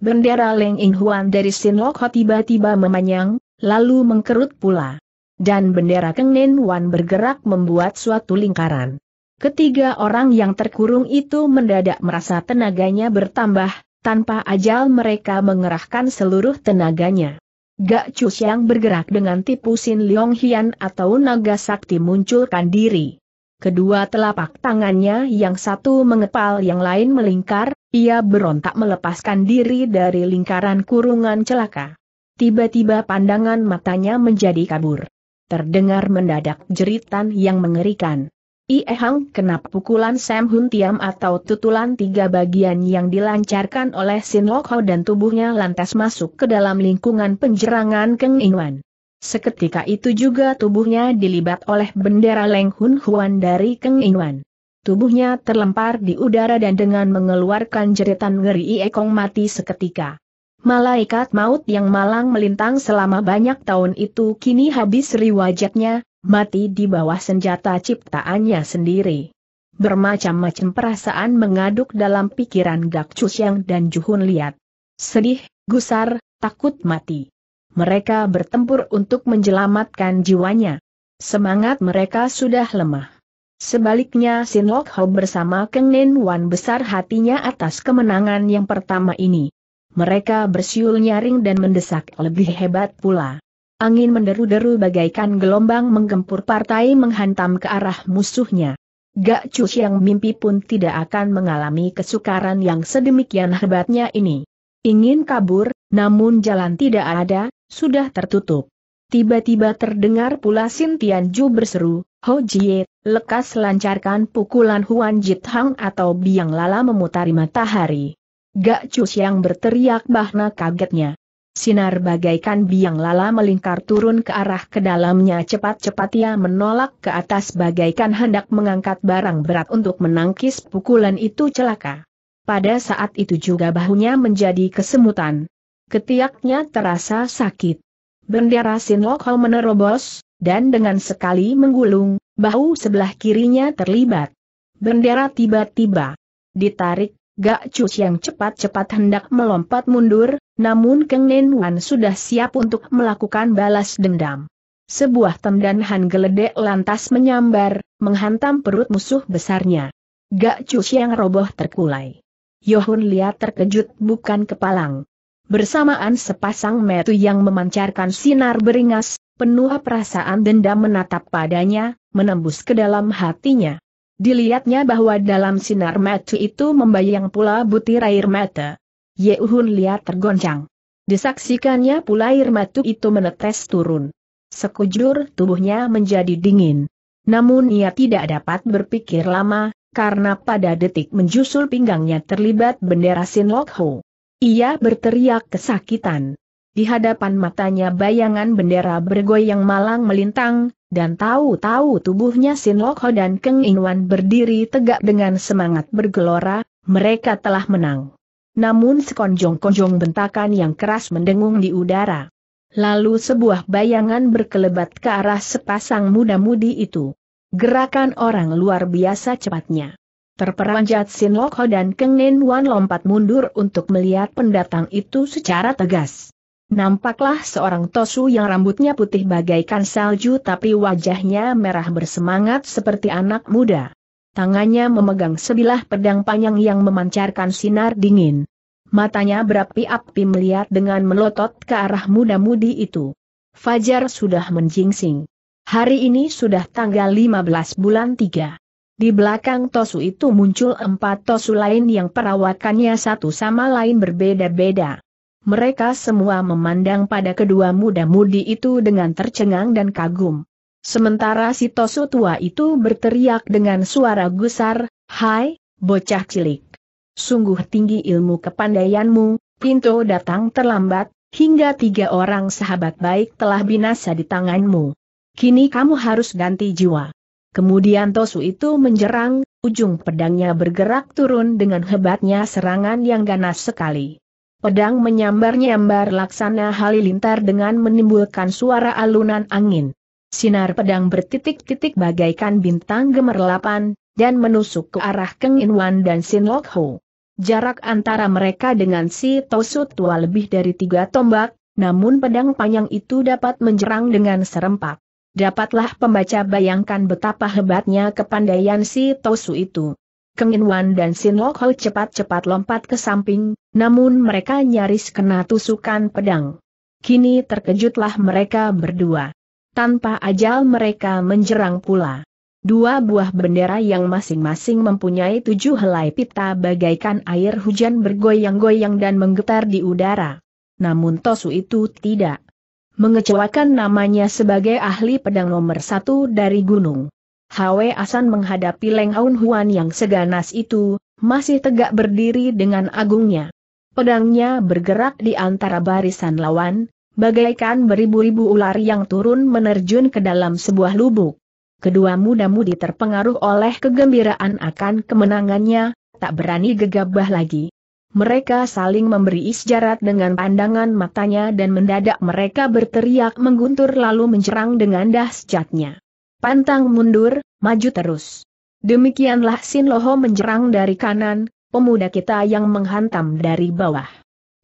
Bendera Leng Ing Huan dari Ho tiba-tiba memanyang, lalu mengkerut pula dan bendera Kengnin Wan bergerak membuat suatu lingkaran. Ketiga orang yang terkurung itu mendadak merasa tenaganya bertambah, tanpa ajal mereka mengerahkan seluruh tenaganya. Gak Cus yang bergerak dengan tipu Sin Leong Hian atau naga sakti munculkan diri. Kedua telapak tangannya yang satu mengepal yang lain melingkar, ia berontak melepaskan diri dari lingkaran kurungan celaka. Tiba-tiba pandangan matanya menjadi kabur terdengar mendadak jeritan yang mengerikan. Iehang kena pukulan Sam Hun Tiam atau tutulan tiga bagian yang dilancarkan oleh Sin Lok Ho dan tubuhnya lantas masuk ke dalam lingkungan penjerangan Keng Inwan. Seketika itu juga tubuhnya dilibat oleh bendera Leng Hun Huan dari Keng Inwan. Tubuhnya terlempar di udara dan dengan mengeluarkan jeritan ngeri Iekong mati seketika. Malaikat maut yang malang melintang selama banyak tahun itu kini habis riwayatnya, mati di bawah senjata ciptaannya sendiri. Bermacam-macam perasaan mengaduk dalam pikiran Gak Chusyang dan Juhun Liat. Sedih, gusar, takut mati. Mereka bertempur untuk menjelamatkan jiwanya. Semangat mereka sudah lemah. Sebaliknya Sin Lok Ho bersama Keng Nen Wan besar hatinya atas kemenangan yang pertama ini. Mereka bersiul nyaring dan mendesak lebih hebat pula. Angin menderu-deru bagaikan gelombang menggempur partai menghantam ke arah musuhnya. Gak Cus yang mimpi pun tidak akan mengalami kesukaran yang sedemikian hebatnya ini. Ingin kabur, namun jalan tidak ada, sudah tertutup. Tiba-tiba terdengar pula Sintian Ju berseru, Ho Jie, lekas lancarkan pukulan Huan Jit Hang atau biang lala memutari matahari. Gak Cus yang berteriak bahna kagetnya. Sinar bagaikan biang lala melingkar turun ke arah ke dalamnya cepat-cepat ia menolak ke atas bagaikan hendak mengangkat barang berat untuk menangkis pukulan itu celaka. Pada saat itu juga bahunya menjadi kesemutan. Ketiaknya terasa sakit. Bendera Sinlokho menerobos, dan dengan sekali menggulung, bahu sebelah kirinya terlibat. Bendera tiba-tiba ditarik Gak Cus yang cepat-cepat hendak melompat mundur, namun Keng Nen Wan sudah siap untuk melakukan balas dendam. Sebuah tendangan geledek lantas menyambar, menghantam perut musuh besarnya. Gak Cus yang roboh terkulai. Yohun lihat terkejut bukan kepalang. Bersamaan sepasang metu yang memancarkan sinar beringas, penuh perasaan dendam menatap padanya, menembus ke dalam hatinya. Dilihatnya bahwa dalam sinar mata itu membayang pula butir air mata. Ye Yehun lihat tergoncang. Disaksikannya pula air mata itu menetes turun. Sekujur tubuhnya menjadi dingin. Namun ia tidak dapat berpikir lama, karena pada detik menjusul pinggangnya terlibat bendera Sin Lok Ho, Ia berteriak kesakitan. Di hadapan matanya bayangan bendera bergoyang malang melintang, dan tahu-tahu tubuhnya Sin Lokho dan Keng Inwan berdiri tegak dengan semangat bergelora, mereka telah menang. Namun sekonjong-konjong bentakan yang keras mendengung di udara. Lalu sebuah bayangan berkelebat ke arah sepasang muda-mudi itu. Gerakan orang luar biasa cepatnya. Terperanjat Sin Lokho dan Keng Inwan lompat mundur untuk melihat pendatang itu secara tegas. Nampaklah seorang Tosu yang rambutnya putih bagaikan salju tapi wajahnya merah bersemangat seperti anak muda. Tangannya memegang sebilah pedang panjang yang memancarkan sinar dingin. Matanya berapi-api melihat dengan melotot ke arah muda-mudi itu. Fajar sudah menjingsing. Hari ini sudah tanggal 15 bulan 3. Di belakang Tosu itu muncul empat Tosu lain yang perawakannya satu sama lain berbeda-beda. Mereka semua memandang pada kedua muda-mudi itu dengan tercengang dan kagum. Sementara si Tosu tua itu berteriak dengan suara gusar, Hai, bocah cilik. Sungguh tinggi ilmu kepandaianmu, Pintu datang terlambat, hingga tiga orang sahabat baik telah binasa di tanganmu. Kini kamu harus ganti jiwa. Kemudian Tosu itu menjerang, ujung pedangnya bergerak turun dengan hebatnya serangan yang ganas sekali. Pedang menyambar-nyambar laksana halilintar dengan menimbulkan suara alunan angin. Sinar pedang bertitik-titik bagaikan bintang gemerlapan, dan menusuk ke arah Keng Inwan dan Sin Lok Ho. Jarak antara mereka dengan si Tosu tua lebih dari tiga tombak, namun pedang panjang itu dapat menjerang dengan serempak. Dapatlah pembaca bayangkan betapa hebatnya kepandaian si Tosu itu. Keng In Wan dan Sin Lok Ho cepat-cepat lompat ke samping, namun mereka nyaris kena tusukan pedang. Kini terkejutlah mereka berdua. Tanpa ajal mereka menjerang pula. Dua buah bendera yang masing-masing mempunyai tujuh helai pita bagaikan air hujan bergoyang-goyang dan menggetar di udara. Namun Tosu itu tidak mengecewakan namanya sebagai ahli pedang nomor satu dari gunung. Hwe Asan menghadapi Leng Aun Huan yang seganas itu, masih tegak berdiri dengan agungnya. Pedangnya bergerak di antara barisan lawan, bagaikan beribu-ribu ular yang turun menerjun ke dalam sebuah lubuk. Kedua muda-mudi terpengaruh oleh kegembiraan akan kemenangannya, tak berani gegabah lagi. Mereka saling memberi isyarat dengan pandangan matanya dan mendadak mereka berteriak mengguntur lalu menyerang dengan dahsyatnya pantang mundur, maju terus. Demikianlah Sin Loho menjerang dari kanan, pemuda kita yang menghantam dari bawah.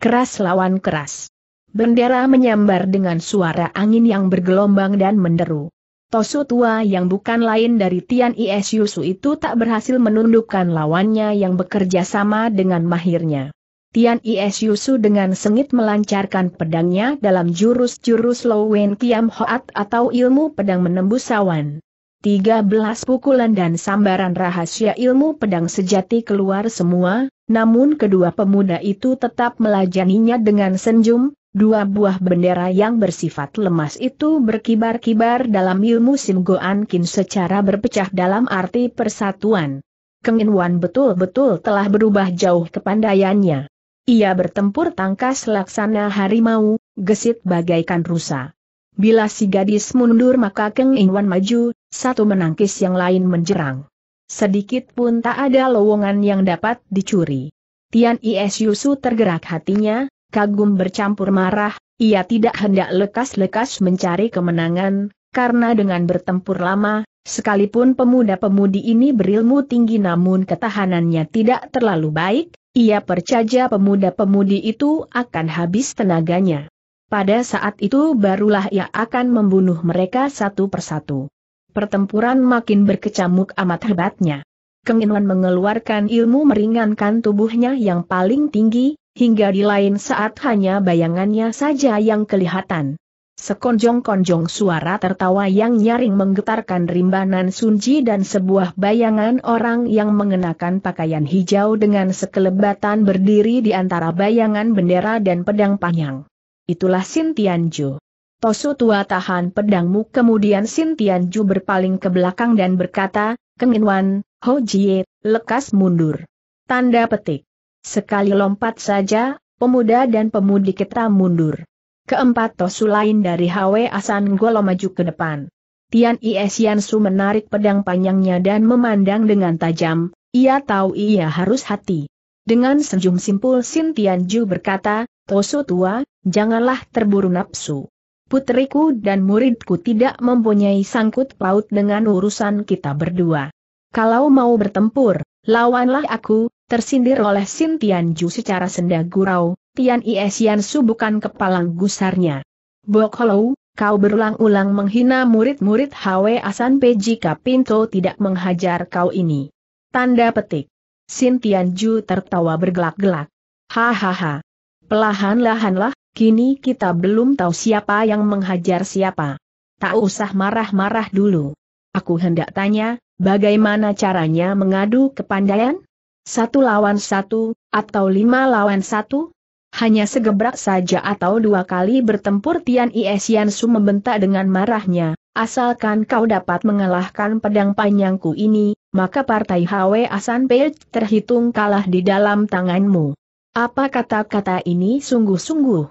Keras lawan keras. Bendera menyambar dengan suara angin yang bergelombang dan menderu. Tosu tua yang bukan lain dari Tian Is itu tak berhasil menundukkan lawannya yang bekerja sama dengan mahirnya. Tian Iesyusu dengan sengit melancarkan pedangnya dalam jurus-jurus Lowen Kiam Hoat atau ilmu pedang menembus awan. 13 pukulan dan sambaran rahasia ilmu pedang sejati keluar semua, namun kedua pemuda itu tetap melajaninya dengan senyum. dua buah bendera yang bersifat lemas itu berkibar-kibar dalam ilmu Simgoan Kin secara berpecah dalam arti persatuan. Kengin Wan betul-betul telah berubah jauh kepandaiannya. Ia bertempur tangkas laksana harimau, gesit bagaikan rusa. Bila si gadis mundur maka Keng Inwan maju, satu menangkis yang lain menjerang. Sedikit pun tak ada lowongan yang dapat dicuri. Tian Is tergerak hatinya, kagum bercampur marah, ia tidak hendak lekas-lekas mencari kemenangan, karena dengan bertempur lama, Sekalipun pemuda-pemudi ini berilmu tinggi namun ketahanannya tidak terlalu baik, ia percaya pemuda-pemudi itu akan habis tenaganya. Pada saat itu barulah ia akan membunuh mereka satu persatu. Pertempuran makin berkecamuk amat hebatnya. Inwan mengeluarkan ilmu meringankan tubuhnya yang paling tinggi, hingga di lain saat hanya bayangannya saja yang kelihatan. Sekonjong-konjong suara tertawa yang nyaring menggetarkan rimbanan Sunji dan sebuah bayangan orang yang mengenakan pakaian hijau dengan sekelebatan berdiri di antara bayangan bendera dan pedang panjang. Itulah Sintianju. Tosu tua tahan pedangmu kemudian Sintianju berpaling ke belakang dan berkata, Kenginwan, Ho Jie, lekas mundur. Tanda petik. Sekali lompat saja, pemuda dan pemudi kita mundur. Keempat tosu lain dari Hwe Asan Golo maju ke depan. Tian Is Su menarik pedang panjangnya dan memandang dengan tajam, ia tahu ia harus hati. Dengan senyum simpul Sin Zhu berkata, Tosu tua, janganlah terburu nafsu. Putriku dan muridku tidak mempunyai sangkut paut dengan urusan kita berdua. Kalau mau bertempur, lawanlah aku, tersindir oleh Sin Zhu secara senda gurau, Tian Iesian Su bukan kepalang gusarnya. Bok Hollow, kau berulang-ulang menghina murid-murid Hwe Asan P jika Pinto tidak menghajar kau ini. Tanda petik. Sin Ju tertawa bergelak-gelak. Hahaha. Pelahan-lahanlah, kini kita belum tahu siapa yang menghajar siapa. Tak usah marah-marah dulu. Aku hendak tanya, bagaimana caranya mengadu kepandaian? Satu lawan satu, atau lima lawan satu? hanya segebrak saja atau dua kali bertempur Tian Ies Su membentak dengan marahnya, asalkan kau dapat mengalahkan pedang panjangku ini, maka partai Hwe Asan Pei terhitung kalah di dalam tanganmu. Apa kata-kata ini sungguh-sungguh?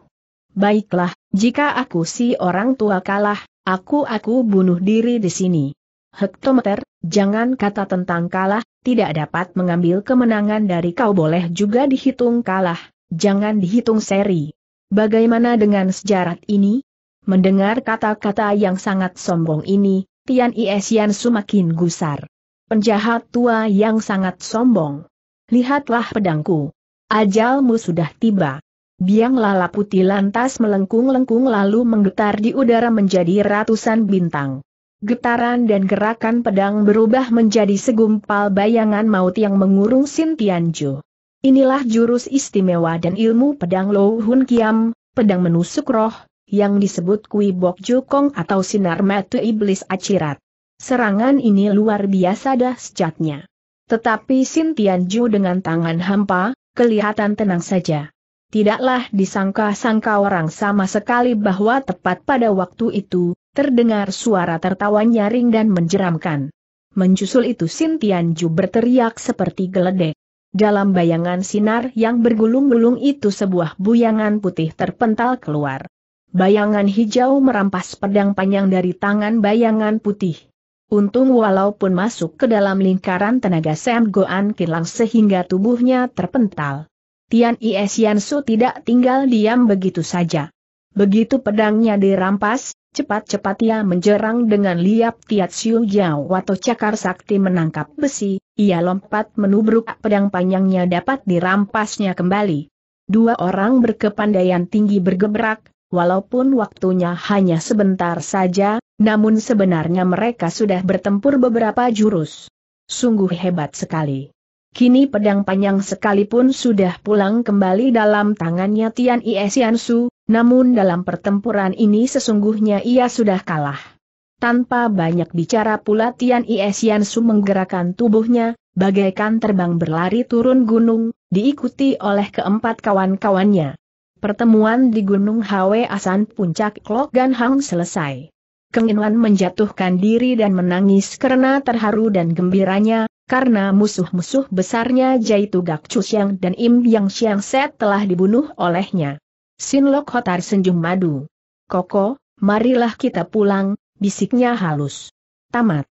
Baiklah, jika aku si orang tua kalah, aku-aku bunuh diri di sini. Hektometer, jangan kata tentang kalah, tidak dapat mengambil kemenangan dari kau boleh juga dihitung kalah Jangan dihitung seri. Bagaimana dengan sejarah ini? Mendengar kata-kata yang sangat sombong ini, Tian Iesian semakin gusar. Penjahat tua yang sangat sombong. Lihatlah pedangku. Ajalmu sudah tiba. Biang lala putih lantas melengkung-lengkung lalu menggetar di udara menjadi ratusan bintang. Getaran dan gerakan pedang berubah menjadi segumpal bayangan maut yang mengurung Sintianjo. Inilah jurus istimewa dan ilmu pedang Lou Hun Kiam, pedang menusuk roh, yang disebut Kui Bok Jukong atau sinar mata iblis acirat. Serangan ini luar biasa dah sejatnya. Tetapi Sin Ju dengan tangan hampa, kelihatan tenang saja. Tidaklah disangka-sangka orang sama sekali bahwa tepat pada waktu itu, terdengar suara tertawa nyaring dan menjeramkan. Menyusul itu Sin Ju berteriak seperti geledek. Dalam bayangan sinar yang bergulung-gulung itu sebuah buyangan putih terpental keluar. Bayangan hijau merampas pedang panjang dari tangan bayangan putih. Untung walaupun masuk ke dalam lingkaran tenaga Sam Goan kilang sehingga tubuhnya terpental. Tian Ies Su tidak tinggal diam begitu saja. Begitu pedangnya dirampas, Cepat-cepat ia menjerang dengan liap Tiat Siu Jiao atau cakar sakti menangkap besi, ia lompat menubruk pedang panjangnya dapat dirampasnya kembali. Dua orang berkepandaian tinggi bergebrak, walaupun waktunya hanya sebentar saja, namun sebenarnya mereka sudah bertempur beberapa jurus. Sungguh hebat sekali. Kini pedang panjang sekalipun sudah pulang kembali dalam tangannya Tian Sian Su, namun dalam pertempuran ini sesungguhnya ia sudah kalah. Tanpa banyak bicara pula Tian Sian Su menggerakkan tubuhnya, bagaikan terbang berlari turun gunung, diikuti oleh keempat kawan-kawannya. Pertemuan di Gunung Hwe Asan Puncak Klok Gan Hang selesai. Keng menjatuhkan diri dan menangis karena terharu dan gembiranya, karena musuh-musuh besarnya Jaitu Gakcu Chusyang dan Im Yang Siang Set telah dibunuh olehnya. Sin Lok Hotar senyum Madu. Koko, marilah kita pulang, bisiknya halus. Tamat.